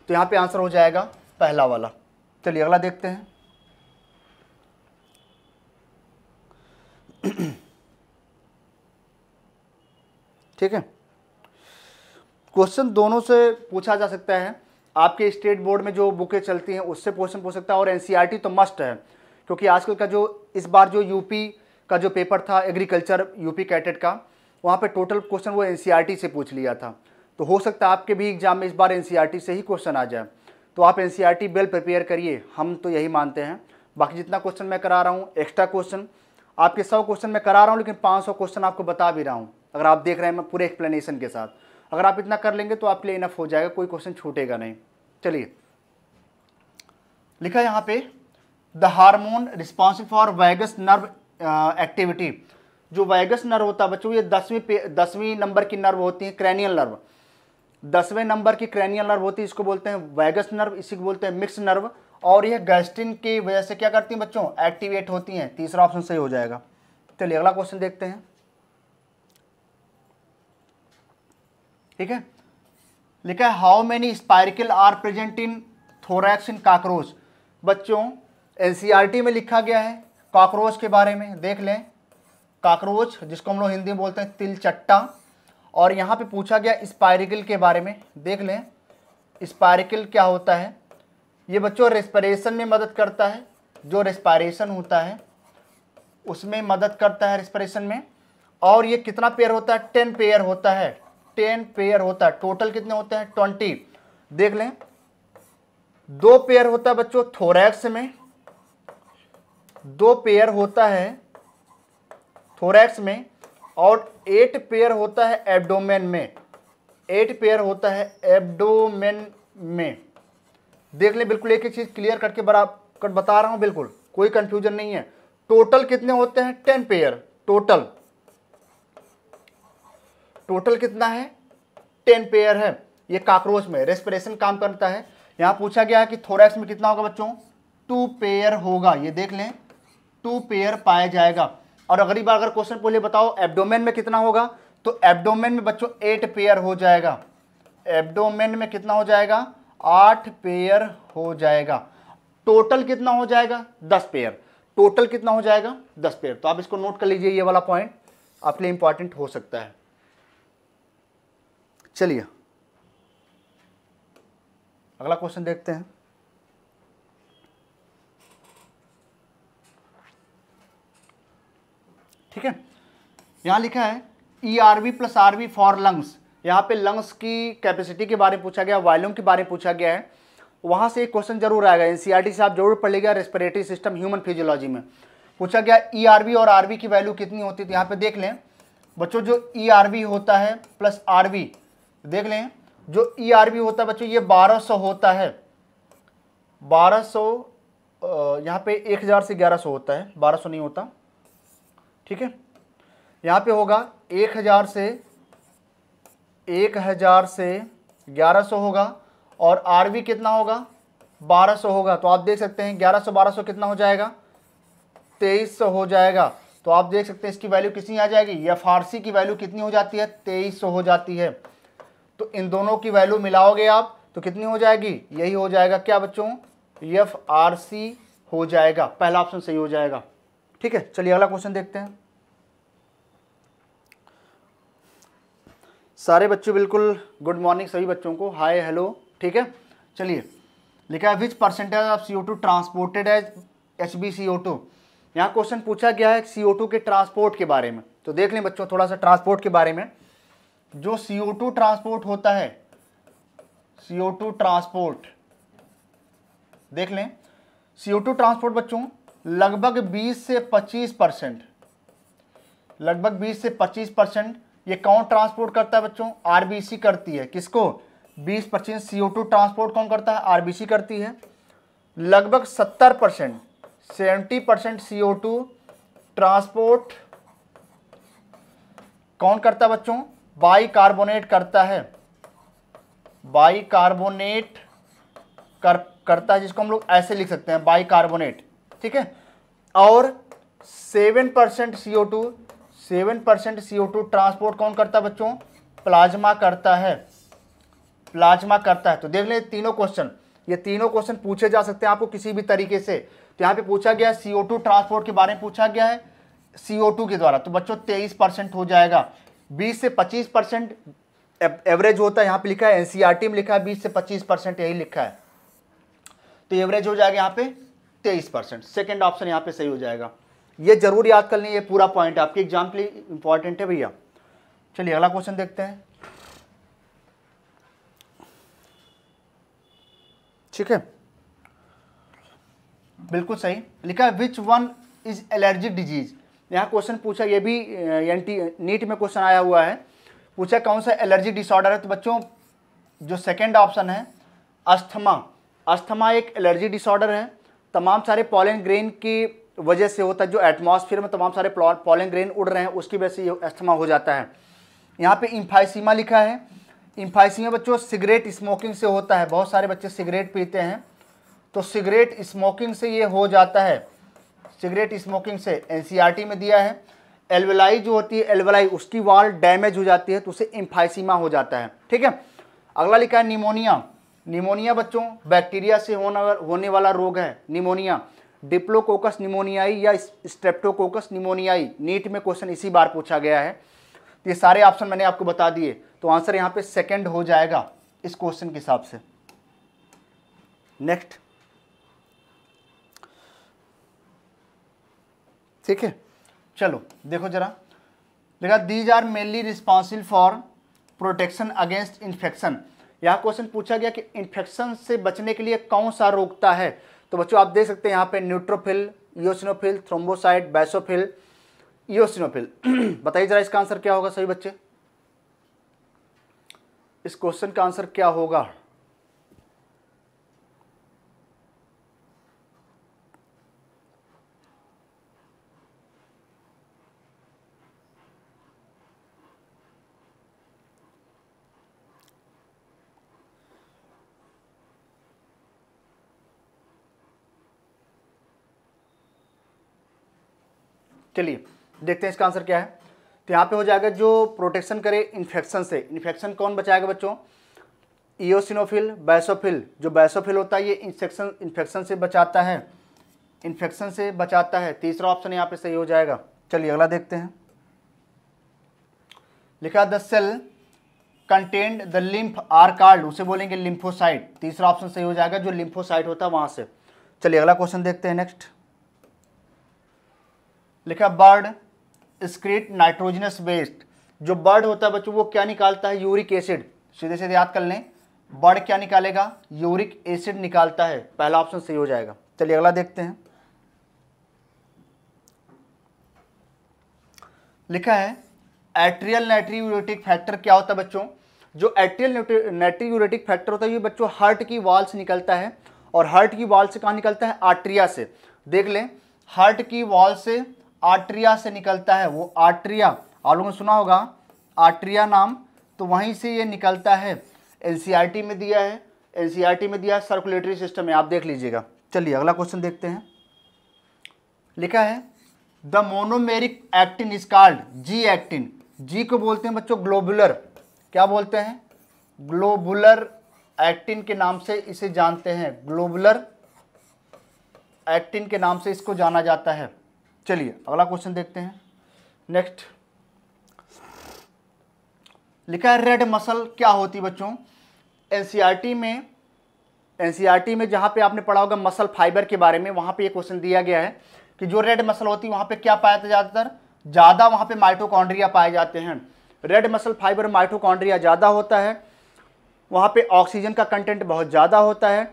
तो यहाँ पे आंसर हो जाएगा पहला वाला चलिए अगला देखते हैं ठीक है क्वेश्चन दोनों से पूछा जा सकता है आपके स्टेट बोर्ड में जो बुकें चलती हैं उससे क्वेश्चन पूछ सकता है और एनसीईआरटी e तो मस्ट है क्योंकि आजकल का जो इस बार जो यूपी का जो पेपर था एग्रीकल्चर यूपी कैटेट का वहाँ पे टोटल क्वेश्चन वो एनसीईआरटी e से पूछ लिया था तो हो सकता है आपके भी एग्जाम में इस बार एन e से ही क्वेश्चन आ जाए तो आप एन बेल प्रिपेयर करिए हम तो यही मानते हैं बाकी जितना क्वेश्चन मैं करा रहा हूँ एक्स्ट्रा क्वेश्चन आपके सौ क्वेश्चन मैं करा रहा हूँ लेकिन पाँच क्वेश्चन आपको बता भी रहा हूँ अगर आप देख रहे हैं मैं पूरे एक्सप्लेनेशन के साथ अगर आप इतना कर लेंगे तो आपके लिए इनफ हो जाएगा कोई क्वेश्चन छूटेगा नहीं चलिए लिखा यहाँ पे the hormone responsible for vagus nerve activity जो वैगस नर्व होता है बच्चों ये दसवीं दसवीं नंबर की नर्व होती है क्रैनियल नर्व दसवें नंबर की क्रैनियल नर्व होती है इसको बोलते हैं वैगस नर्व इसी को बोलते हैं मिक्स नर्व और यह गैस्ट्रिन की वजह से क्या करती हैं बच्चों एक्टिवेट होती हैं तीसरा ऑप्शन सही हो जाएगा चलिए अगला क्वेश्चन देखते हैं ठीक है लिखा है how many spiracle are present in thorax in cockroach बच्चों एनसीईआरटी में लिखा गया है काक्रोच के बारे में देख लें काक्रोच जिसको हम लोग हिंदी में बोलते हैं तिलचट्टा और यहाँ पे पूछा गया स्पायरिकल के बारे में देख लें स्पायरिकल क्या होता है ये बच्चों रेस्परेशन में मदद करता है जो रेस्पायरेशन होता है उसमें मदद करता है रेस्परेशन में और ये कितना पेयर होता है टेन पेयर होता है टेन पेयर होता है टोटल कितने होते हैं ट्वेंटी देख लें दो पेयर होता है बच्चों थोरैक्स में दो पेयर होता है थोरैक्स में और एट पेयर होता है एब्डोमेन में एट पेयर होता है एब्डोमेन में देख लें बिल्कुल एक एक चीज़ क्लियर करके बराबर बता रहा हूं बिल्कुल कोई कंफ्यूजन नहीं है टोटल कितने होते हैं टेन पेयर टोटल टोटल कितना है टेन पेयर है ये काकरोच में रेस्पिरेशन काम करता है यहां पूछा गया है कि थोरैक्स में कितना होगा बच्चों टू पेयर होगा ये देख लें टू पेयर पाया जाएगा और अगली बार अगर क्वेश्चन पूछे बताओ एब्डोमेन में कितना होगा तो एब्डोमेन में बच्चों एट पेयर हो जाएगा एब्डोमेन में कितना हो जाएगा आठ पेयर हो जाएगा टोटल कितना हो जाएगा दस पेयर टोटल कितना हो जाएगा दस पेयर तो आप इसको नोट कर लीजिए ये वाला पॉइंट आपके लिए इंपॉर्टेंट हो सकता है चलिए अगला क्वेश्चन देखते हैं ठीक है यहां लिखा है E R V plus R V for lungs यहां पे लंग्स की कैपेसिटी के बारे में पूछा गया वॉल्यूम के बारे में पूछा गया है वहां से एक क्वेश्चन जरूर आएगा एनसीईआरटी e से आप जरूर पढ़ लीजिएगा रेस्पिरेटरी सिस्टम ह्यूमन फिजियोलॉजी में पूछा गया ई e वी और आर वी की वैल्यू कितनी होती है तो यहां पर देख लें बच्चों जो ई आर वी होता है प्लस आर वी देख लें जो ई आर बी होता है बच्चों ये बारह सौ होता है बारह सौ यहाँ पे एक हज़ार से ग्यारह सौ होता है बारह सौ नहीं होता ठीक है यहाँ पे होगा एक हज़ार से एक हज़ार से ग्यारह सौ होगा और आर बी कितना होगा बारह सौ होगा तो आप देख सकते हैं ग्यारह सौ बारह सौ कितना हो जाएगा तेईस सौ हो जाएगा तो आप देख सकते हैं इसकी वैल्यू कितनी आ जाएगी या फारसी की वैल्यू कितनी हो जाती है तेईस सौ हो जाती है तो इन दोनों की वैल्यू मिलाओगे आप तो कितनी हो जाएगी यही हो जाएगा क्या बच्चों एफ आर सी हो जाएगा पहला ऑप्शन सही हो जाएगा ठीक है चलिए अगला क्वेश्चन देखते हैं सारे बच्चे बिल्कुल गुड मॉर्निंग सभी बच्चों को हाय हेलो ठीक है चलिए लिखा है which percentage of C two transported as H B C O two यहाँ क्वेश्चन पूछा गया है सी टू के ट्रांसपोर्ट के बारे में तो देख लें बच्चों थोड़ा सा ट्रांसपोर्ट के बारे में जो CO2 ट्रांसपोर्ट होता है CO2 ट्रांसपोर्ट देख लें CO2 ट्रांसपोर्ट बच्चों लगभग 20 से 25 परसेंट लगभग 20 से 25 परसेंट ये कौन ट्रांसपोर्ट करता है बच्चों आरबीसी करती है किसको 20 परसेंट सी ट्रांसपोर्ट कौन करता है आरबीसी करती है लगभग 70 percent seventy percent C transport कौन करता है बच्चों बाइकार्बोनेट करता है बाइकार्बोनेट कर करता है जिसको हम लोग ऐसे लिख सकते हैं बाइकार्बोनेट ठीक है और seven percent C O two seven percent C O two transport कौन करता है बच्चों प्लाज्मा करता है प्लाज्मा करता है तो देख लें तीनों क्वेश्चन ये तीनों क्वेश्चन पूछे जा सकते हैं आपको किसी भी तरीके से तो यहाँ पे पूछा गया है सी ट्रांसपोर्ट के बारे में पूछा गया है सी के द्वारा तो बच्चों तेईस परसेंट हो जाएगा बीस से पच्चीस परसेंट एवरेज होता है यहाँ पे लिखा है एनसीईआरटी e में लिखा है बीस से पच्चीस परसेंट यही लिखा है तो एवरेज हो जाएगा यहाँ पे तेईस परसेंट सेकेंड ऑप्शन यहाँ पे सही हो जाएगा ये जरूर याद कर लें ये पूरा पॉइंट आपके एग्जाम के लिए इंपॉर्टेंट है भैया चलिए अगला क्वेश्चन देखते हैं ठीक है बिल्कुल सही लिखा है which one is allergic disease यहाँ क्वेश्चन पूछा ये भी एन नीट में क्वेश्चन आया हुआ है पूछा कौन सा एलर्जी डिसऑर्डर है तो बच्चों जो सेकेंड ऑप्शन है अस्थमा अस्थमा एक एलर्जी डिसऑर्डर है तमाम सारे पॉलन ग्रेन की वजह से होता है जो एटमॉस्फेयर में तमाम सारे पॉलन ग्रेन उड़ रहे हैं उसकी वजह से ये अस्थमा हो जाता है यहाँ पे इम्फाइसीमा लिखा है इम्फाइसीमा बच्चों सिगरेट स्मोकिंग से होता है बहुत सारे बच्चे सिगरेट पीते हैं तो सिगरेट स्मोकिंग से ये हो जाता है सिगरेट स्मोकिंग से एनसीईआरटी e में दिया है एलवेलाई जो होती है एलवेलाई उसकी वाल डैमेज हो जाती है तो उसे इम्फाइसीमा हो जाता है ठीक है अगला लिखा है निमोनिया निमोनिया बच्चों बैक्टीरिया से होना होने वाला रोग है निमोनिया डिप्लोकोकस निमोनियाई या स्ट्रेप्टोकोकस निमोनियाई नीट में क्वेश्चन इसी बार पूछा गया है तो ये सारे ऑप्शन मैंने आपको बता दिए तो आंसर यहाँ पे सेकंड हो जाएगा इस क्वेश्चन के हिसाब से नेक्स्ट ठीक है चलो देखो ज़रा देखा these are mainly responsible for protection against infection यहाँ क्वेश्चन पूछा गया कि इन्फेक्शन से बचने के लिए कौन सा रोकता है तो बच्चों आप देख सकते हैं यहाँ पे neutrophil eosinophil thrombocyte basophil eosinophil बताइए ज़रा इसका आंसर क्या होगा सही बच्चे इस क्वेश्चन का आंसर क्या होगा चलिए देखते हैं इसका आंसर क्या है तो यहाँ पे हो जाएगा जो प्रोटेक्शन करे इन्फेक्शन से इन्फेक्शन कौन बचाएगा बच्चों ईओसिनोफिल बैसोफिल जो बैसोफिल होता है ये इन्फेक्शन इन्फेक्शन से बचाता है इन्फेक्शन से बचाता है तीसरा ऑप्शन यहाँ पे सही हो जाएगा चलिए अगला देखते हैं लिखा the cell contained the lymph are called उसे बोलेंगे लिम्फोसाइट तीसरा ऑप्शन सही हो जाएगा जो लिम्फोसाइट होता है वहाँ से चलिए अगला क्वेश्चन देखते हैं नेक्स्ट लिखा बर्ड स्क्रीट नाइट्रोजनस वेस्ट जो बर्ड होता है बच्चों वो क्या निकालता है यूरिक एसिड सीधे सीधे याद कर लें बर्ड क्या निकालेगा यूरिक एसिड निकालता है पहला ऑप्शन सही हो जाएगा चलिए अगला देखते हैं लिखा है एट्रियल नाइट्रीटिक फैक्टर क्या होता है बच्चों जो एट्रियल नाइट्रीटिक फैक्टर होता है ये बच्चों हार्ट की वाल से निकलता है और हार्ट की वाल से कहा निकलता है आट्रिया से देख लें हार्ट की वाल से आर्ट्रिया से निकलता है वो आर्ट्रिया आप लोगों ने सुना होगा आर्ट्रिया नाम तो वहीं से ये निकलता है एन e में दिया है एन e में दिया है सर्कुलेटरी सिस्टम है आप देख लीजिएगा चलिए अगला क्वेश्चन देखते हैं लिखा है the monomeric actin is called G actin G को बोलते हैं बच्चों ग्लोबुलर क्या बोलते हैं ग्लोबुलर एक्टिन के नाम से इसे जानते हैं ग्लोबुलर एक्टिन के नाम से इसको जाना जाता है चलिए अगला क्वेश्चन देखते हैं नेक्स्ट लिखा है रेड मसल क्या होती बच्चों एनसीईआरटी e में एनसीईआरटी e में जहां पे आपने पढ़ा होगा मसल फाइबर के बारे में वहां पे ये क्वेश्चन दिया गया है कि जो रेड मसल होती है वहां पे क्या पाया जाता ज़्यादातर ज़्यादा वहां पे माइटोकॉन्ड्रिया पाए जाते हैं रेड मसल फाइबर माइटोकॉन्ड्रिया ज़्यादा होता है वहां पे ऑक्सीजन का कंटेंट बहुत ज़्यादा होता है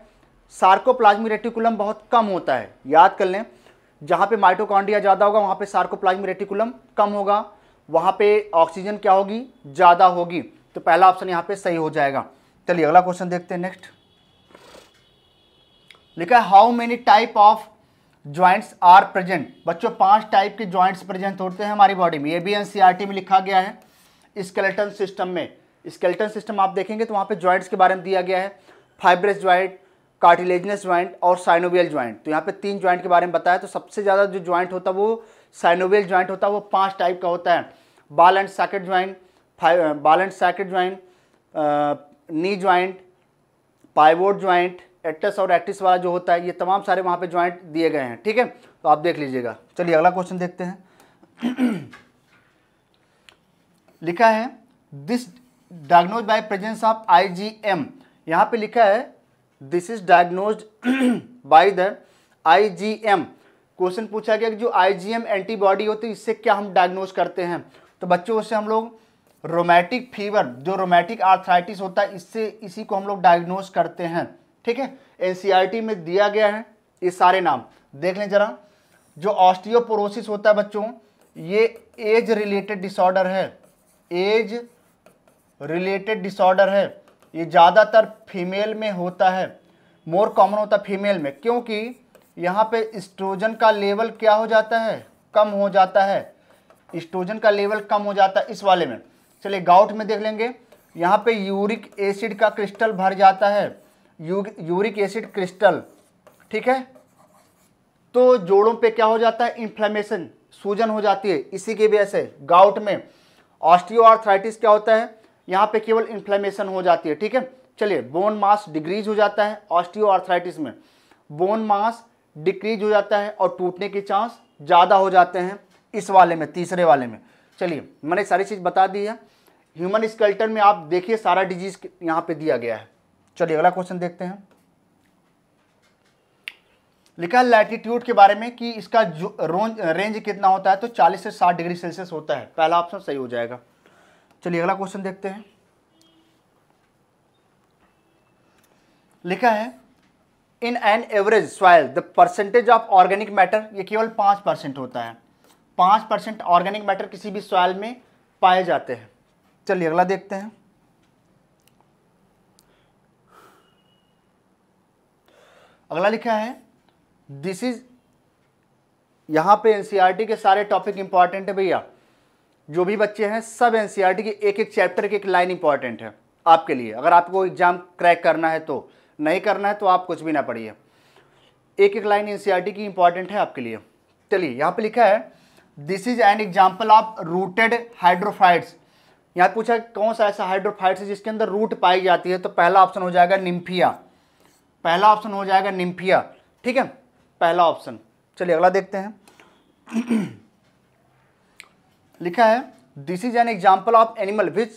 सार्कोप्लाज्मिक रेटिकुलम बहुत कम होता है याद कर लें जहाँ पे माइटोकॉन्ड्रिया ज़्यादा होगा वहाँ पे सार्कोप्लाज्म रेटिकुलम कम होगा वहाँ पे ऑक्सीजन क्या होगी ज़्यादा होगी तो पहला ऑप्शन यहाँ पे सही हो जाएगा चलिए अगला क्वेश्चन देखते हैं नेक्स्ट लिखा है how many type of joints are present बच्चों पांच टाइप के ज्वाइंट्स प्रेजेंट होते हैं हमारी बॉडी में ये भी एनसीईआरटी में लिखा गया है स्केलेटन सिस्टम में स्केलेटन सिस्टम आप देखेंगे तो वहाँ पे ज्वाइंट्स के बारे में दिया गया है फाइब्रस ज्वाइंट कार्टिलेजनस ज्वाइंट और साइनोवियल ज्वाइंट तो यहाँ पे तीन ज्वाइंट के बारे में बताया तो सबसे ज़्यादा जो ज्वाइंट होता है वो साइनोवियल ज्वाइंट होता है वो पांच टाइप का होता है ball and socket joint ball and socket joint knee joint pivot joint एक्टस और एक्टिस वाला जो होता है ये तमाम सारे वहाँ पर ज्वाइंट दिए गए हैं ठीक है तो आप देख लीजिएगा चलिए अगला क्वेश्चन देखते हैं लिखा है this diagnose by presence of M यहाँ पे लिखा है this is diagnose by the IgM question पूछा गया कि जो आईजीएम एंटीबॉडी होती है इससे क्या हम डायग्नोज करते हैं तो बच्चों उससे हम लोग रोमैटिक फीवर जो रोमैटिक आर्थराइटिस होता है इससे इसी को हम लोग डायग्नोज करते हैं ठीक है एनसीईआरटी e में दिया गया है ये सारे नाम देख लें जरा जो ऑस्टियोपोरोसिस होता है बच्चों ये एज रिलेटेड डिसऑर्डर है एज रिलेटेड डिसऑर्डर है ये ज़्यादातर फीमेल में होता है मोर कॉमन होता है फीमेल में क्योंकि यहाँ पे इस्ट्रोजन का लेवल क्या हो जाता है कम हो जाता है इस्ट्रोजन का लेवल कम हो जाता है इस वाले में चलिए गाउट में देख लेंगे यहाँ पे यूरिक एसिड का क्रिस्टल भर जाता है यू, यूरिक एसिड क्रिस्टल ठीक है तो जोड़ों पे क्या हो जाता है इन्फ्लेमेशन सूजन हो जाती है इसी की वजह से गाउट में ऑस्टियोआर्थराइटिस क्या होता है यहाँ पे केवल इन्फ्लेमेशन हो जाती है ठीक है चलिए बोन मास डिक्रीज हो जाता है ऑस्टियोआर्थराइटिस में बोन मास डिक्रीज हो जाता है और टूटने के चांस ज़्यादा हो जाते हैं इस वाले में तीसरे वाले में चलिए मैंने सारी चीज़ बता दी है ह्यूमन स्कल्टन में आप देखिए सारा डिजीज यहाँ पर दिया गया है चलिए अगला क्वेश्चन देखते हैं लिखा है लैटीट्यूड के बारे में कि इसका रेंज कितना होता है तो 40 से 60 डिग्री सेल्सियस होता है पहला ऑप्शन सही हो जाएगा चलिए अगला क्वेश्चन देखते हैं लिखा है in an average soil the percentage of organic matter ये केवल पांच परसेंट होता है पांच परसेंट ऑर्गेनिक मैटर किसी भी सॉयल में पाए जाते हैं चलिए अगला देखते हैं अगला लिखा है दिस इज यहां पे एनसीईआरटी e के सारे टॉपिक इंपॉर्टेंट है भैया जो भी बच्चे हैं सब एन e के एक एक चैप्टर की एक लाइन इंपॉर्टेंट है आपके लिए अगर आपको एग्ज़ाम क्रैक करना है तो नहीं करना है तो आप कुछ भी ना पढ़िए एक एक लाइन एन e की इंपॉर्टेंट है आपके लिए चलिए यहाँ पर लिखा है this is an example of rooted hydrophytes यहाँ पूछा कौन सा ऐसा हाइड्रोफाइट्स है जिसके अंदर रूट पाई जाती है तो पहला ऑप्शन हो जाएगा निम्फिया पहला ऑप्शन हो जाएगा निम्फिया ठीक है पहला ऑप्शन चलिए अगला देखते हैं लिखा है this is an example of animal which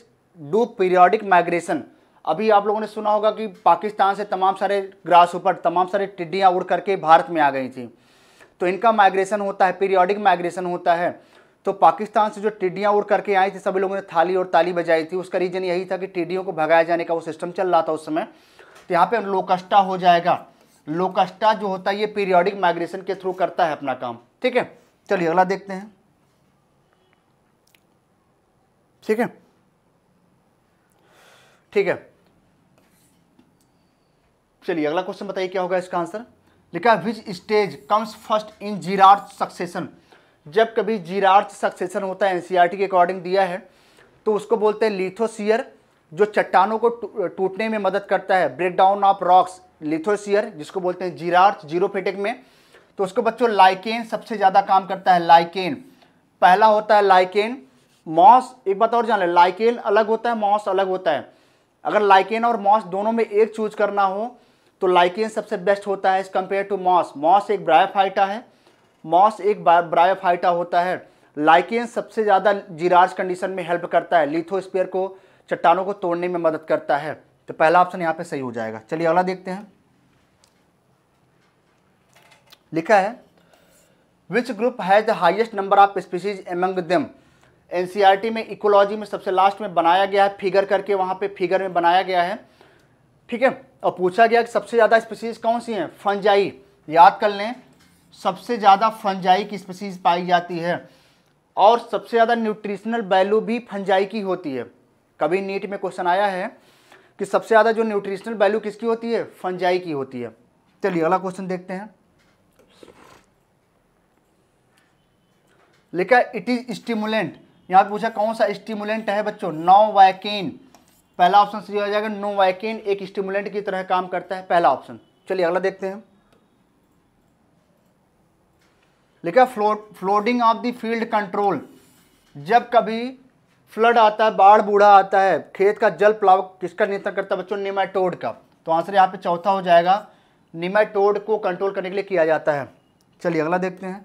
do periodic migration अभी आप लोगों ने सुना होगा कि पाकिस्तान से तमाम सारे ग्रास ऊपर तमाम सारे टिड्डियाँ उड़ करके भारत में आ गई थी तो इनका माइग्रेशन होता है पीरियोडिक माइग्रेशन होता है तो पाकिस्तान से जो टिड्डियाँ उड़ करके आई थी सभी लोगों ने थाली और ताली बजाई थी उसका रीज़न यही था कि टिड्डियों को भगाया जाने का वो सिस्टम चल रहा था उस समय तो यहाँ पे लोकस्टा हो जाएगा लोकस्टा जो होता है ये पीरियोडिक माइग्रेशन के थ्रू करता है अपना काम ठीक है चलिए अगला देखते हैं ठीक है ठीक है चलिए अगला क्वेश्चन बताइए क्या होगा इसका आंसर लिखा which stage comes first in xerarch succession जब कभी जीरार्थ सक्सेशन होता है एनसीईआरटी e के अकॉर्डिंग दिया है तो उसको बोलते हैं लिथोसियर जो चट्टानों को टूटने में मदद करता है break down of rocks lithosphere जिसको बोलते हैं जीरार्थ जीरोफेटिक में तो उसको बच्चों लाइकेन सबसे ज़्यादा काम करता है लाइकेन पहला होता है लाइकेन मॉस एक बात और जान लें लाइकेन अलग होता है मॉस अलग होता है अगर लाइकेन और मॉस दोनों में एक चूज करना हो तो लाइकेन सबसे बेस्ट होता है as compare to moss moss एक ब्रायोफाइटा है मॉस एक ब्रायोफाइटा होता है लाइकेन सबसे ज़्यादा जीराज कंडीशन में हेल्प करता है लिथोस्पियर को चट्टानों को तोड़ने में मदद करता है तो पहला ऑप्शन यहाँ पर सही हो जाएगा चलिए अगला देखते हैं लिखा है which group has the highest number of species among them एन में इकोलॉजी में सबसे लास्ट में बनाया गया है फिगर करके वहाँ पे फिगर में बनाया गया है ठीक है और पूछा गया कि सबसे ज़्यादा स्पीसीज कौन सी हैं फंजाई याद कर लें सबसे ज़्यादा फंजाई की स्पीसीज पाई जाती है और सबसे ज़्यादा न्यूट्रिशनल वैल्यू भी फंजाई की होती है कभी नीट में क्वेश्चन आया है कि सबसे ज़्यादा जो न्यूट्रिशनल वैल्यू किसकी होती है फंजाई की होती है चलिए अगला क्वेश्चन देखते हैं लिखा इट इज स्टिमुलेंट यहाँ पे पूछा कौन सा स्टिमुलेंट है बच्चों नोवैकिन पहला ऑप्शन सही हो जाएगा नोवैकिन एक स्टिमुलेंट की तरह काम करता है पहला ऑप्शन चलिए अगला देखते हैं लिखा flow flooding of the field control जब कभी फ्लड आता है बाढ़ बूढ़ा आता है खेत का जल प्लाव किसका नियंत्रण करता है बच्चों निमाटोड का तो आंसर यहाँ पे चौथा हो जाएगा निमाटोड को कंट्रोल करने के लिए किया जाता है चलिए अगला देखते हैं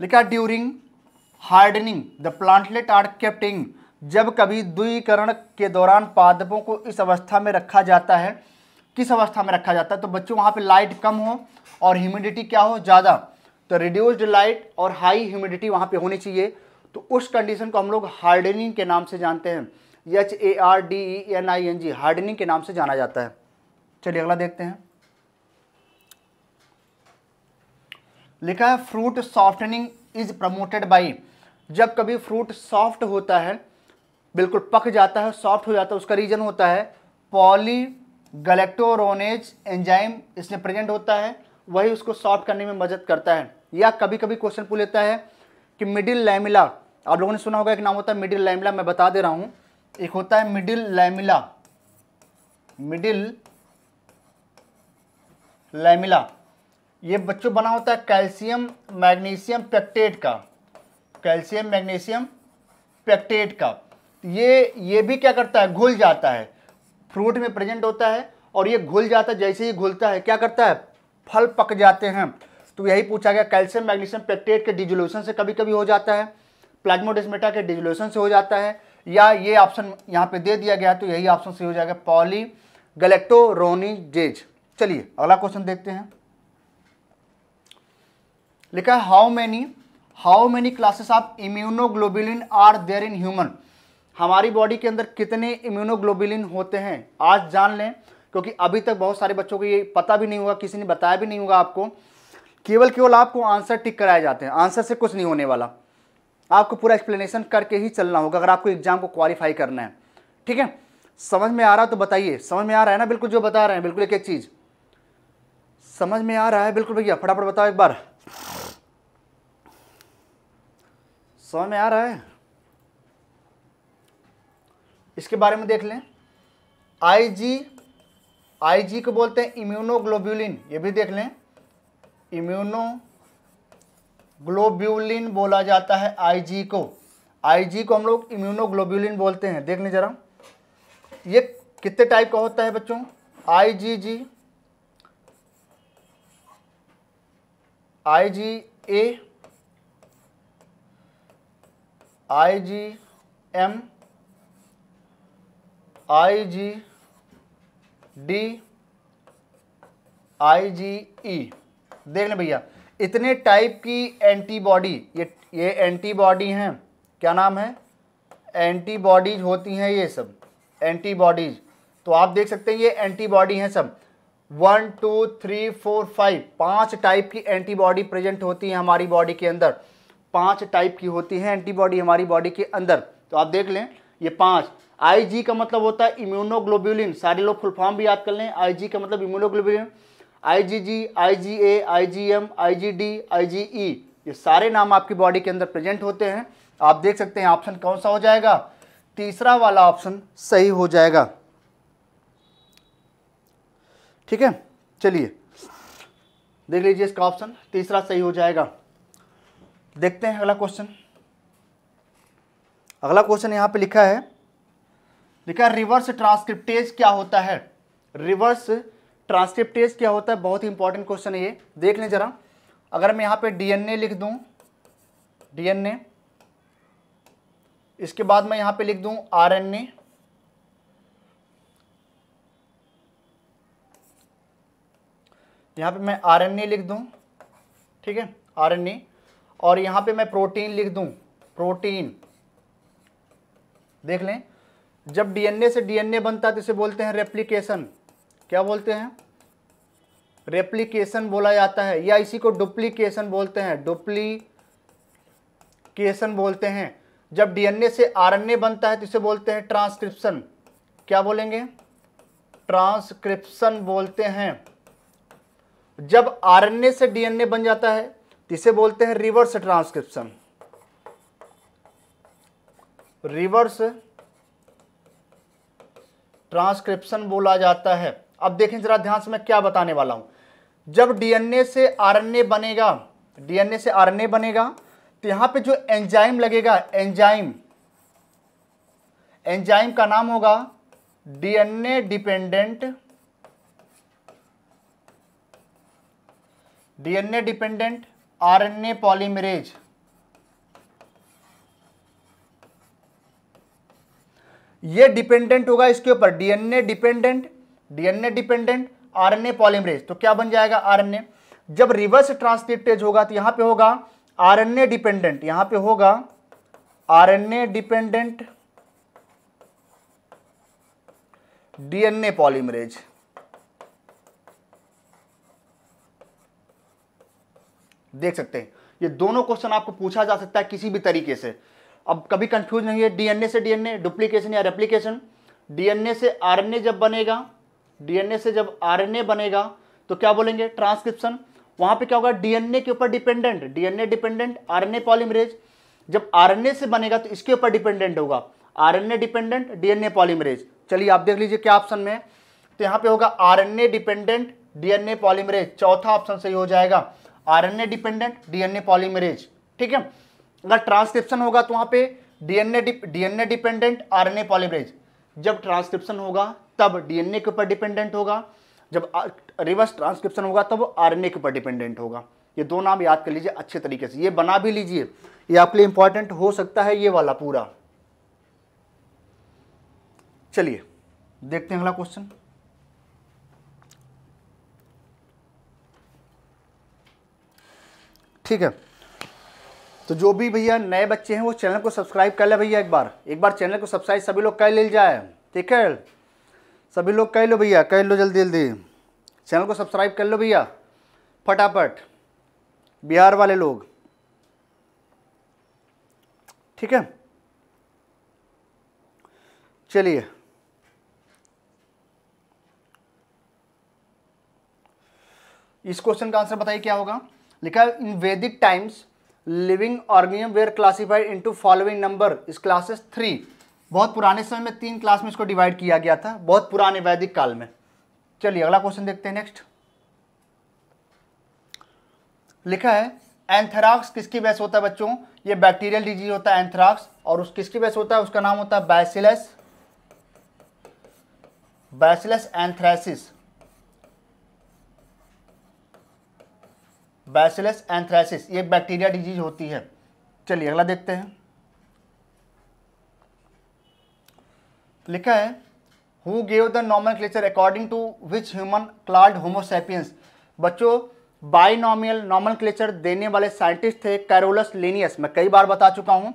लिखा during hardening the plantlet are kept in जब कभी द्वीकरण के दौरान पादपों को इस अवस्था में रखा जाता है किस अवस्था में रखा जाता है तो बच्चों वहाँ पे लाइट कम हो और ह्यूमिडिटी क्या हो ज़्यादा तो रिड्यूस्ड लाइट और हाई ह्यूमिडिटी वहाँ पे होनी चाहिए तो उस कंडीशन को हम लोग हार्डनिंग के नाम से जानते हैं H A R D E N I N G hardening के नाम से जाना जाता है चलिए अगला देखते हैं लिखा है fruit softening is promoted by जब कभी फ्रूट सॉफ्ट होता है बिल्कुल पक जाता है सॉफ्ट हो जाता है उसका रीजन होता है पॉली गलेक्टोरोनेज एंजाइम इसमें प्रेजेंट होता है वही उसको सॉफ्ट करने में मदद करता है या कभी कभी क्वेश्चन पूछ लेता है कि मिडिल लैमिला आप लोगों ने सुना होगा एक नाम होता है मिडिल लैमिला मैं बता दे रहा हूँ एक होता है मिडिल लैमिला मिडिल लैमिला ये बच्चों बना होता है कैल्शियम मैग्नीशियम पैक्टेट का कैल्शियम मैग्नीशियम पैक्टेट का ये ये भी क्या करता है घुल जाता है फ्रूट में प्रेजेंट होता है और ये घुल जाता है जैसे ही घुलता है क्या करता है फल पक जाते हैं तो यही पूछा गया कैल्शियम मैग्नीशियम पैक्टेट के डिजोल्यूशन से कभी कभी हो जाता है प्लाज्मोडेस्मेटा के डिजोल्यूशन से हो जाता है या ये ऑप्शन यहाँ पे दे दिया गया तो यही ऑप्शन से हो जाएगा पॉली गलेक्टोरोनिजेज चलिए अगला क्वेश्चन देखते हैं लिखा है how many how many classes of immunoglobulin are there in human हमारी बॉडी के अंदर कितने इम्यूनोग्लोबिलिन होते हैं आज जान लें क्योंकि अभी तक बहुत सारे बच्चों को ये पता भी नहीं होगा किसी ने बताया भी नहीं होगा आपको केवल केवल आपको आंसर टिक कराए जाते हैं आंसर से कुछ नहीं होने वाला आपको पूरा एक्सप्लेनेशन करके ही चलना होगा अगर आपको एग्जाम को क्वालिफाई करना है ठीक है समझ में आ रहा है तो बताइए समझ में आ रहा है ना बिल्कुल जो बता रहे हैं बिल्कुल एक एक चीज़ समझ में आ रहा है बिल्कुल भैया फटाफट बताओ एक बार समझ में आ रहा है इसके बारे में देख लें आईजी आईजी को बोलते हैं इम्यूनोग्लोब्यूलिन ये भी देख लें इम्यूनोग्लोब्यूलिन बोला जाता है आईजी को आईजी को हम लोग इम्यूनोग्लोब्यूलिन बोलते हैं देख लें जरा ये कितने टाइप का होता है बच्चों IgG IgA I G M I G D I G E देख लें भैया इतने टाइप की एंटीबॉडी ये ये एंटीबॉडी हैं क्या नाम है एंटीबॉडीज होती हैं ये सब एंटीबॉडीज तो आप देख सकते हैं ये एंटीबॉडी हैं सब one two three four five पांच टाइप की एंटीबॉडी प्रेजेंट होती है हमारी बॉडी के अंदर पांच टाइप की होती हैं एंटीबॉडी हमारी बॉडी के अंदर तो आप देख लें ये पांच आईजी का मतलब होता है इम्यूनोग्लोब्यूलिन सारे लोग फुल फॉर्म भी याद कर लें आईजी का मतलब immunoglobulin IgG IgA IgM IgD IgE ये सारे नाम आपकी बॉडी के अंदर प्रेजेंट होते हैं आप देख सकते हैं ऑप्शन कौन सा हो जाएगा तीसरा वाला ऑप्शन सही हो जाएगा ठीक है चलिए देख लीजिए इसका ऑप्शन तीसरा सही हो जाएगा देखते हैं अगला क्वेश्चन अगला क्वेश्चन यहां पे लिखा है लिखा है रिवर्स ट्रांसक्रिप्टेज क्या होता है रिवर्स ट्रांसक्रिप्टेज क्या होता है बहुत ही इंपॉर्टेंट क्वेश्चन है ये देख लें जरा अगर मैं यहां पे डीएनए लिख दू डीएनए इसके बाद मैं यहां पे लिख दू आरएनए यहां पे मैं आरएनए लिख दू ठीक है आरएनए और यहां पे मैं प्रोटीन लिख दूं प्रोटीन देख लें जब डीएनए से डीएनए बनता है तो इसे बोलते हैं रेप्लिकेशन क्या बोलते हैं रेप्लिकेशन बोला जाता है या इसी को डुप्लीकेशन बोलते हैं डुप्लीकेशन बोलते हैं जब डीएनए से आरएनए बनता है तो इसे बोलते हैं ट्रांसक्रिप्शन क्या बोलेंगे ट्रांसक्रिप्शन बोलते हैं जब आरएनए से डीएनए बन जाता है इसे बोलते हैं रिवर्स ट्रांसक्रिप्शन रिवर्स ट्रांसक्रिप्शन बोला जाता है अब देखें जरा ध्यान से मैं क्या बताने वाला हूं जब डीएनए से आरएनए बनेगा डीएनए से आरएनए बनेगा तो यहां पे जो एंजाइम लगेगा एंजाइम एंजाइम का नाम होगा DNA dependent DNA dependent RNA polymerase ये डिपेंडेंट होगा इसके ऊपर DNA dependent DNA dependent RNA polymerase तो क्या बन जाएगा आरएनए जब रिवर्स ट्रांसक्रिप्टेज होगा तो यहां पे होगा आरएनए डिपेंडेंट यहां पे होगा आरएनए डिपेंडेंट डीएनए पॉलीमरेज देख सकते हैं ये दोनों क्वेश्चन आपको पूछा जा सकता है किसी भी तरीके से अब कभी कंफ्यूज नहीं है डीएनए से डीएनए डुप्लीकेशन या रेप्लीकेशन डीएनए से आरएनए जब बनेगा डीएनए से जब आरएनए बनेगा तो क्या बोलेंगे ट्रांसक्रिप्शन वहां पे क्या होगा डीएनए के ऊपर dependent DNA dependent RNA polymerase जब आरएनए से बनेगा तो इसके ऊपर डिपेंडेंट होगा आरएनए डिपेंडेंट डीएनए पॉलीमरेज चलिए आप देख लीजिए क्या ऑप्शन में तो यहाँ पे होगा आर डिपेंडेंट डीएनए पॉलीमरेज चौथा ऑप्शन सही हो जाएगा आरएनए डिपेंडेंट डीएनए पॉलीमरेज ठीक है अगर ट्रांसक्रिप्शन होगा तो वहां पे DNA DNA dependent RNA polymerase जब ट्रांसक्रिप्शन होगा तब डीएनए के ऊपर डिपेंडेंट होगा जब रिवर्स ट्रांसक्रिप्शन होगा तब आरएनए के ऊपर डिपेंडेंट होगा ये दो नाम याद कर लीजिए अच्छे तरीके से ये बना भी लीजिए ये आपके लिए इंपॉर्टेंट हो सकता है ये वाला पूरा चलिए देखते हैं अगला क्वेश्चन ठीक है तो जो भी भैया नए बच्चे हैं वो चैनल को सब्सक्राइब कर ले भैया एक बार एक बार चैनल को सब्सक्राइब सभी लोग कर ले जाए ठीक है सभी लोग कह लो भैया कह लो जल्दी जल्दी चैनल को सब्सक्राइब कर लो भैया फटाफट बिहार वाले लोग ठीक है चलिए इस क्वेश्चन का आंसर बताइए क्या होगा लिखा है in Vedic times living organism were classified into following number is classes three बहुत पुराने समय में तीन क्लास में इसको डिवाइड किया गया था बहुत पुराने वैदिक काल में चलिए अगला क्वेश्चन देखते हैं नेक्स्ट लिखा है एंथ्राक्स किसकी वैस होता है बच्चों ये बैक्टीरियल डिजीज होता है एंथ्राक्स और उस किसकी वैस होता है उसका नाम होता है bacillus bacillus anthracis bacillus anthracis ये बैक्टीरिया डिजीज होती है चलिए अगला देखते हैं लिखा है who gave the nomenclature according to which human called homo sapiens बच्चों बाइनॉमियल नॉर्मल क्लेचर देने वाले साइंटिस्ट थे कैरोलस लेनियस मैं कई बार बता चुका हूँ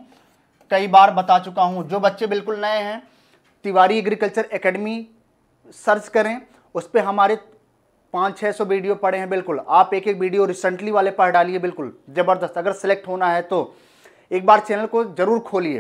कई बार बता चुका हूँ जो बच्चे बिल्कुल नए हैं तिवारी एग्रीकल्चर एकेडमी सर्च करें उस पर हमारे पाँच छः सौ वीडियो पड़े हैं बिल्कुल आप एक एक वीडियो रिसेंटली वाले पढ़ डालिए बिल्कुल ज़बरदस्त अगर सेलेक्ट होना है तो एक बार चैनल को ज़रूर खोलिए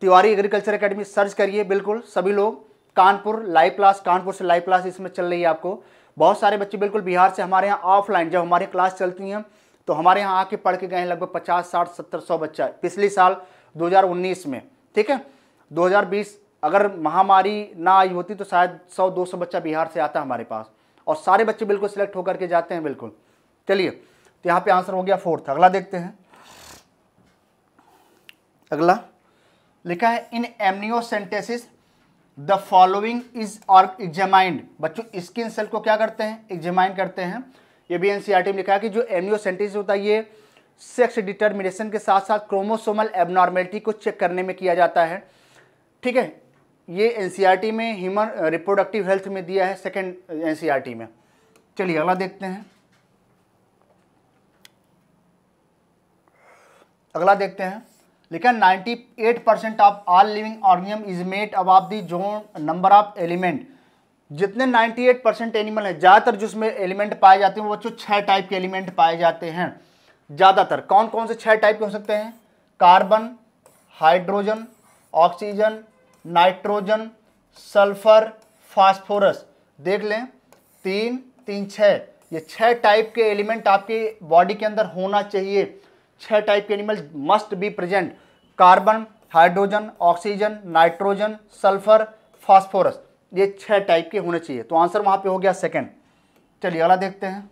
तिवारी एग्रीकल्चर अकेडमी सर्च करिए बिल्कुल सभी लोग कानपुर लाइव क्लास कानपुर से लाइव क्लास इसमें चल रही है आपको बहुत सारे बच्चे बिल्कुल बिहार से हमारे यहाँ ऑफलाइन जब हमारी क्लास चलती हैं तो हमारे यहाँ आके पढ़ के गए हैं लगभग पचास साठ सत्तर सौ बच्चा पिछले साल दो में ठीक है दो अगर महामारी ना आई होती तो शायद सौ दो सौ बच्चा बिहार से आता हमारे पास और सारे बच्चे बिल्कुल सिलेक्ट होकर के जाते हैं बिल्कुल चलिए तो यहाँ पे आंसर हो गया फोर्थ अगला देखते हैं अगला लिखा है in amniocentesis the following is और एग्जामाइंड बच्चों स्किन सेल को क्या करते हैं एग्जामाइन करते हैं ये भी एनसीआर e में लिखा है कि जो एमनियोसेंटेसिस होता है ये सेक्स डिटर्मिनेशन के साथ साथ क्रोमोसोमल एबनॉर्मेलिटी को चेक करने में किया जाता है ठीक है ये एन e में ह्यूमन रिप्रोडक्टिव हेल्थ में दिया है सेकेंड एन e में चलिए अगला देखते हैं अगला देखते हैं लेकिन 98 percent of all living organism is made about the zone number of element जितने 98 परसेंट एनिमल हैं ज़्यादातर जिसमें एलिमेंट पाए जाते हैं वो जो छः टाइप के एलिमेंट पाए जाते हैं ज़्यादातर कौन कौन से छः टाइप के हो सकते हैं carbon hydrogen oxygen nitrogen sulphur phosphorus देख लें तीन तीन छः ये छः टाइप के एलिमेंट आपकी बॉडी के अंदर होना चाहिए छः टाइप के animal must be present carbon hydrogen oxygen nitrogen sulphur phosphorus ये छः टाइप के होने चाहिए तो आंसर वहाँ पे हो गया सेकंड चलिए अगला देखते हैं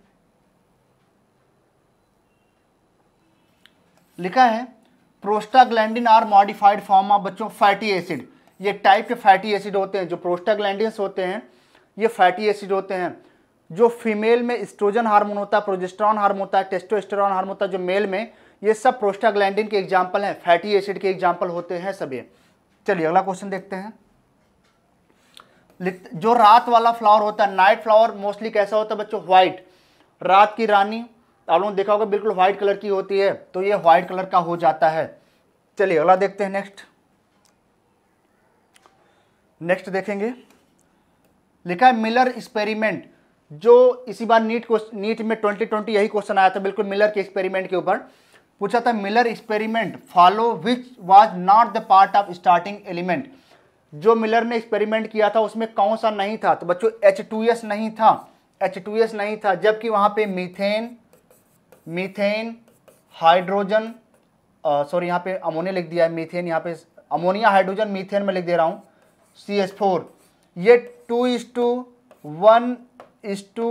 लिखा है prostaglandin are modified form of बच्चों फैटी एसिड ये टाइप के फैटी एसिड होते हैं जो प्रोस्टाग्लैंडियंस होते हैं ये फैटी एसिड होते हैं जो फीमेल में स्ट्रोजन हार्मोन होता है प्रोजेस्ट्रॉन हार्मोन होता है टेस्टोस्टेरॉन हार्मोन होता है जो मेल में ये सब प्रोस्टाग्लैंडिन के एग्जाम्पल हैं फैटी एसिड के एग्जाम्पल होते हैं सभी चलिए अगला क्वेश्चन देखते हैं जो रात वाला फ्लावर होता है नाइट फ्लावर मोस्टली कैसा होता है बच्चों व्हाइट रात की रानी आप लोगों ने देखा होगा बिल्कुल व्हाइट कलर की होती है तो ये व्हाइट कलर का हो जाता है चलिए अगला देखते हैं नेक्स्ट नेक्स्ट देखेंगे लिखा है मिलर एक्सपेरिमेंट जो इसी बार नीट नीट में ट्वेंटी ट्वेंटी यही क्वेश्चन आया था बिल्कुल मिलर के एक्सपेरिमेंट के ऊपर पूछा था Miller experiment follow which was not the part of starting element जो मिलर ने एक्सपेरिमेंट किया था उसमें कौन सा नहीं था तो बच्चों एच नहीं था एच नहीं था जबकि वहाँ पर मीथेन मीथेन हाइड्रोजन सॉरी यहाँ पे अमोनिया लिख दिया है मीथेन यहाँ पे अमोनिया हाइड्रोजन मीथेन में लिख दे रहा हूँ सी एच फोर ये two is to one is to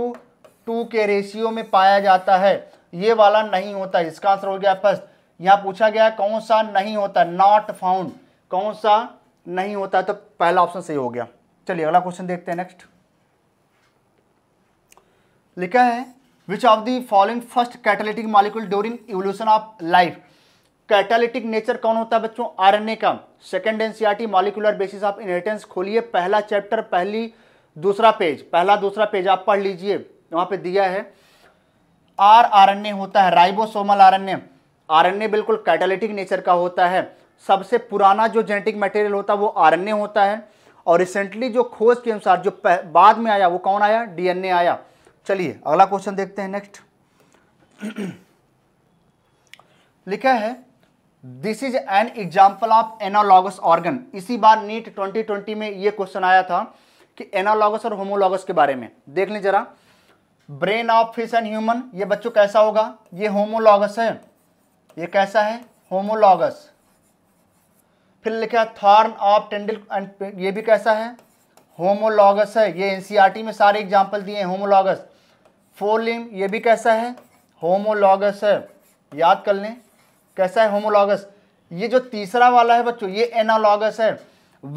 two के रेशियो में पाया जाता है ये वाला नहीं होता इसका आंसर हो गया फर्स्ट यहाँ पूछा गया कौन सा नहीं होता नॉट फाउंड कौन सा नहीं होता तो पहला ऑप्शन सही हो गया चलिए अगला क्वेश्चन देखते हैं नेक्स्ट लिखा है which of the following first catalytic molecule during evolution of life catalytic nature कौन होता है बच्चों आरएनए का second NCERT molecular basis of inheritance खोलिए पहला चैप्टर पहली दूसरा पेज पहला दूसरा पेज आप पढ़ लीजिए वहां पे दिया है आर आरएनए होता है राइबोसोमल आरएनए आरएनए बिल्कुल कैटालिटिक नेचर का होता है सबसे पुराना जो जेनेटिक मटेरियल होता है वो आर होता है और रिसेंटली जो खोज के अनुसार जो बाद में आया वो कौन आया डीएनए आया चलिए अगला क्वेश्चन देखते हैं नेक्स्ट लिखा है this is an example of analogous organ इसी बार नीट 2020 में यह क्वेश्चन आया था कि एनालॉगस और होमोलॉगस के बारे में देख लें जरा brain of fish and human ये बच्चों कैसा होगा ये होमोलॉगस है ये कैसा है होमोलॉगस फिर लिखा थॉर्न ऑफ टेंडल एंड ये भी कैसा है होमोलॉगस है ये एनसीईआरटी e में सारे एग्जाम्पल दिए हैं होमोलॉगस फोरलिम ये भी कैसा है होमोलॉगस है याद कर लें कैसा है होमोलॉगस ये जो तीसरा वाला है बच्चों ये एनालॉगस है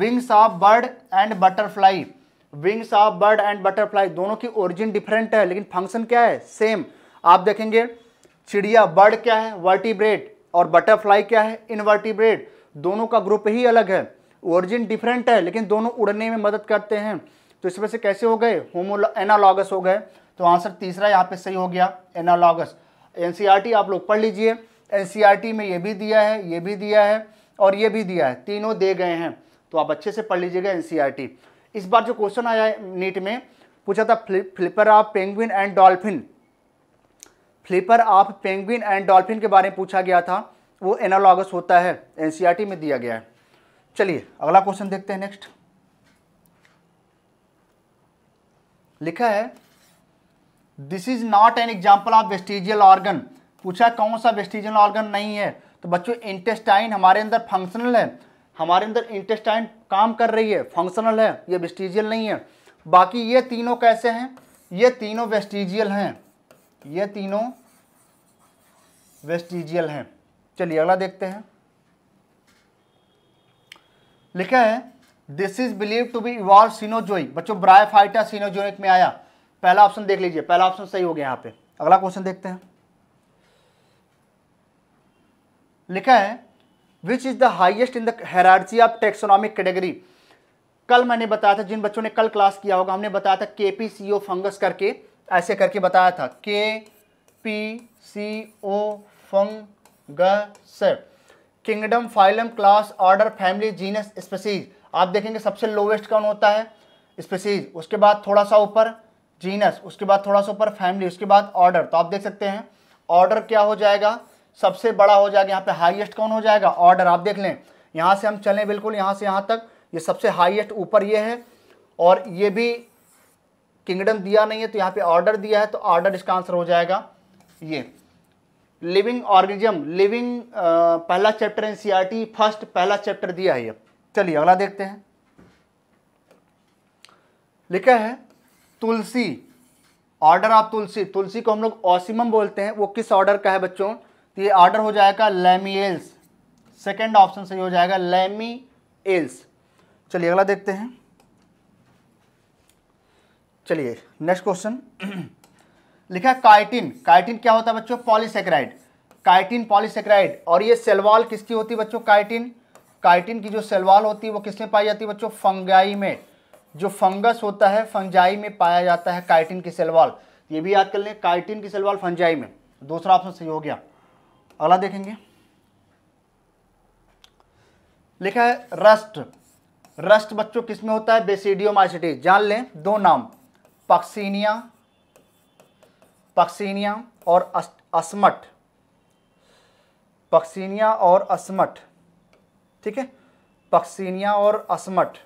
wings of bird and butterfly wings of bird and butterfly दोनों की ओरिजिन डिफरेंट है लेकिन फंक्शन क्या है सेम आप देखेंगे चिड़िया बर्ड क्या है वर्टिब्रेट और बटरफ्लाई क्या है इनवर्टिब्रेट दोनों का ग्रुप ही अलग है ओरिजिन डिफरेंट है लेकिन दोनों उड़ने में मदद करते हैं तो इसमें से कैसे हो गए होमो एनालॉगस हो गए तो आंसर तीसरा यहाँ पे सही हो गया एनालॉगस एनसीईआरटी e आप लोग पढ़ लीजिए एन में ये भी दिया है ये भी दिया है और ये भी दिया है तीनों दे गए हैं तो आप अच्छे से पढ़ लीजिएगा एन इस बार जो क्वेश्चन आया नीट में पूछा था flip, flipper of penguin and dolphin flipper of penguin and dolphin के बारे में पूछा गया था वो एनालॉगस होता है एन में दिया गया है चलिए अगला क्वेश्चन देखते हैं नेक्स्ट लिखा है this is not an example of vestigial organ पूछा कौन सा वेस्टिजनल ऑर्गन नहीं है तो बच्चों इंटेस्टाइन हमारे अंदर फंक्शनल है हमारे अंदर इंटेस्टाइन काम कर रही है फंक्शनल है ये वेस्टिजियल नहीं है बाकी ये तीनों कैसे हैं ये तीनों वेस्टिजियल हैं ये तीनों वेस्टिजियल हैं चलिए अगला देखते हैं लिखा है this is believe to be evolve Cenozoic बच्चों ब्रायफाइटा सीनोजोइक में आया पहला ऑप्शन देख लीजिए पहला ऑप्शन सही हो गया यहाँ पे अगला क्वेश्चन देखते हैं लिखा है which is the highest in the hierarchy of taxonomic category कल मैंने बताया था जिन बच्चों ने कल क्लास किया होगा हमने बताया था के पी सी ओ फंगस करके ऐसे करके बताया था के पी सी ओ फंग kingdom phylum class order family genus species आप देखेंगे सबसे लोवेस्ट कौन होता है स्पेसीज उसके बाद थोड़ा सा ऊपर जीनस उसके बाद थोड़ा सा ऊपर फैमिली उसके बाद ऑर्डर तो आप देख सकते हैं ऑर्डर क्या हो जाएगा सबसे बड़ा हो जाएगा यहाँ पे हाईएस्ट कौन हो जाएगा ऑर्डर आप देख लें यहाँ से हम चलें बिल्कुल यहाँ से यहाँ तक ये सबसे हाईएस्ट ऊपर ये है और ये भी किंगडम दिया नहीं है तो यहाँ पे ऑर्डर दिया है तो ऑर्डर इसका आंसर हो जाएगा ये लिविंग ऑर्गेनिज्म लिविंग पहला चैप्टर एन फर्स्ट पहला चैप्टर दिया है ये चलिए अगला देखते हैं लिखा है तुलसी ऑर्डर ऑफ तुलसी तुलसी को हम लोग ऑसिमम बोलते हैं वो किस ऑर्डर का है बच्चों तो ये ऑर्डर हो जाएगा लेमी एल्स सेकेंड ऑप्शन सही हो जाएगा लेमी एल्स चलिए अगला देखते हैं चलिए नेक्स्ट क्वेश्चन लिखा है काइटिन काइटिन क्या होता है बच्चों पॉलीसेक्राइड काइटिन पॉलीसेक्राइड और ये सेलवाल किसकी होती है बच्चों काइटिन काइटिन की जो सेलवाल होती है वो किसमें पाई जाती है बच्चों फंगाई में जो फंगस होता है फंजाई में पाया जाता है काइटिन की सेलवाल ये भी याद कर लें काइटिन की सेलवाल फंजाई में दूसरा ऑप्शन सही हो गया अगला देखेंगे लिखा है रस्ट रस्ट बच्चों किसमें होता है बेसिडियोमाइसिटीज जान लें दो नाम पक्सीनिया पक्सीनिया और असमट पक्सीनिया और असमट ठीक है पक्सीनिया और असमट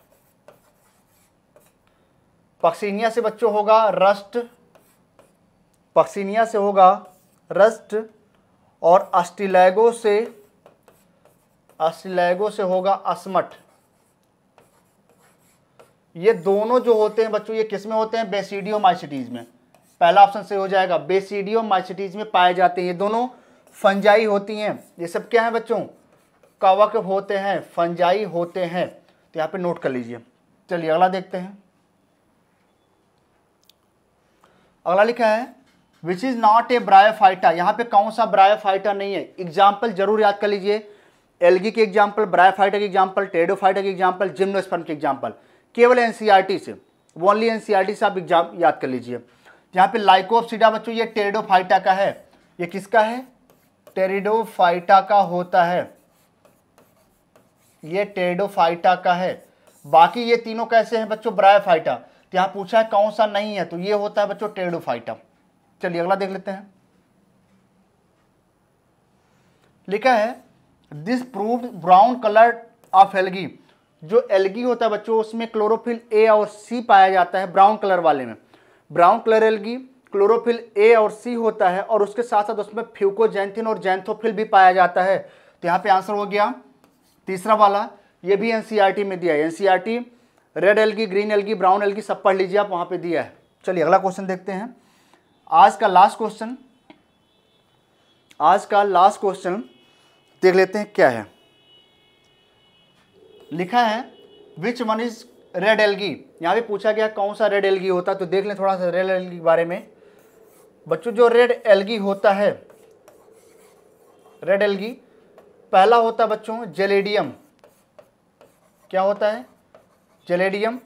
पक्सीनिया से बच्चों होगा रस्ट पक्सीनिया से होगा रस्ट और अस्टिलैगो से अस्टिलैगो से होगा असमठ ये दोनों जो होते हैं बच्चों ये किस में होते हैं बेसिडियो माइसिटीज में पहला ऑप्शन से हो जाएगा बेसिडियो माइसिटीज में पाए जाते हैं ये दोनों फंजाई होती हैं ये सब क्या है बच्चों कवक होते हैं फंजाई होते हैं तो यहां पे नोट कर लीजिए चलिए अगला देखते हैं अगला लिखा है which is not a bryophyta यहाँ पे कौन सा ब्रायोफाइटा नहीं है एग्जाम्पल जरूर याद कर लीजिए एलगी के एग्जाम्पल ब्रायोफाइटा के एग्जाम्पल टेडोफाइटा के एग्जाम्पल जिम्नोस्पर्म के एग्जाम्पल केवल टी e से ओनली एनसीईआरटी e से आप एग्जाम याद कर लीजिए यहाँ पे लाइकोपसीडा बच्चों ये टेरिडोफाइटा का है ये किसका है टेरिडोफाइटा का होता है ये टेरिडोफाइटा का है बाकी ये तीनों कैसे हैं बच्चों ब्रायोफाइटा तो यहाँ पूछा है कौन सा नहीं है तो ये होता है बच्चों टेरिडोफाइटा चलिए अगला देख लेते हैं लिखा है this prove brown colour of algae जो एलगी होता है बच्चों उसमें क्लोरोफिल ए और सी पाया जाता है ब्राउन कलर वाले में brown colour algae chlorophyll A और सी होता है और उसके साथ साथ उसमें फ्यूकोजेंथिन और जैंथोफिल भी पाया जाता है तो यहाँ पे आंसर हो गया तीसरा वाला ये भी एनसीईआरटी e में दिया है NCERT red algae green algae brown algae सब पढ़ लीजिए आप वहाँ पे दिया है चलिए अगला क्वेश्चन देखते हैं आज का लास्ट क्वेश्चन आज का लास्ट क्वेश्चन देख लेते हैं क्या है लिखा है which one is red algae यहाँ पे पूछा गया कौन सा रेड एलगी होता तो देख लें थोड़ा सा रेड एलगी के बारे में बच्चों जो रेड एलगी होता है रेड एलगी पहला होता है बच्चों जेलेडियम क्या होता है जेलेडियम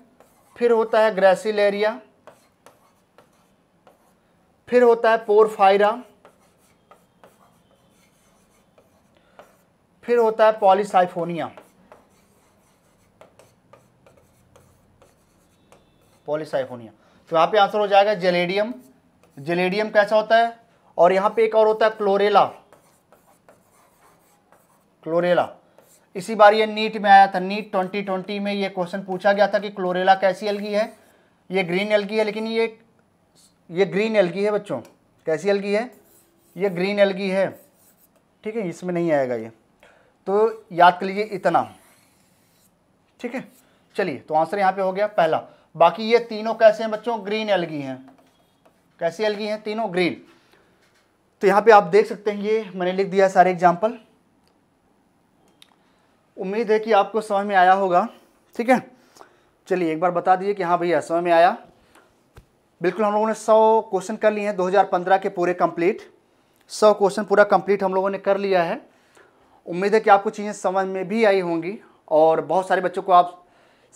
फिर होता है ग्रेसिलेरिया फिर होता है पोरफायरा फिर होता है पॉलीसाइफोनिया पॉलीसाइफोनिया तो यहां पे आंसर हो जाएगा जेलेडियम जेलेडियम कैसा होता है और यहां पे एक और होता है क्लोरेला क्लोरेला इसी बार ये नीट में आया था नीट 2020 में ये क्वेश्चन पूछा गया था कि क्लोरेला कैसी एलगी है ये ग्रीन एलगी है लेकिन ये ये ग्रीन एलगी है बच्चों कैसी एलगी है ये ग्रीन एलगी है ठीक है इसमें नहीं आएगा ये तो याद कर लीजिए इतना ठीक है चलिए तो आंसर यहाँ पे हो गया पहला बाकी ये तीनों कैसे हैं बच्चों ग्रीन एलगी हैं कैसी एलगी हैं तीनों ग्रीन तो यहाँ पे आप देख सकते हैं ये मैंने लिख दिया सारे एग्जाम्पल उम्मीद है कि आपको समझ में आया होगा ठीक है चलिए एक बार बता दीजिए कि हाँ भैया समय में आया बिल्कुल हम लोगों ने सौ क्वेश्चन कर लिए हैं 2015 के पूरे कंप्लीट सौ क्वेश्चन पूरा कंप्लीट हम लोगों ने कर लिया है उम्मीद है कि आपको चीज़ें समझ में भी आई होंगी और बहुत सारे बच्चों को आप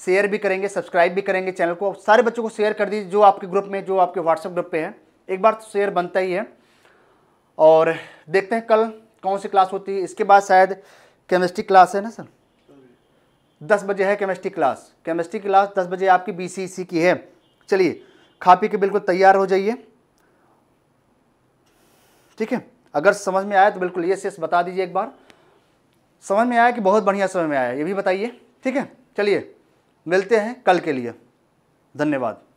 शेयर भी करेंगे सब्सक्राइब भी करेंगे चैनल को सारे बच्चों को शेयर कर दीजिए जो आपके ग्रुप में जो आपके व्हाट्सएप ग्रुप पर हैं एक बार तो शेयर बनता ही है और देखते हैं कल कौन सी क्लास होती है इसके बाद शायद केमिस्ट्री क्लास है ना सर दस बजे है केमिस्ट्री क्लास केमिस्ट्री क्लास दस बजे आपकी बी e की है चलिए खा पी के बिल्कुल तैयार हो जाइए ठीक है अगर समझ में आया तो बिल्कुल ये यस बता दीजिए एक बार समझ में आया कि बहुत बढ़िया समझ में आया ये भी बताइए ठीक है चलिए मिलते हैं कल के लिए धन्यवाद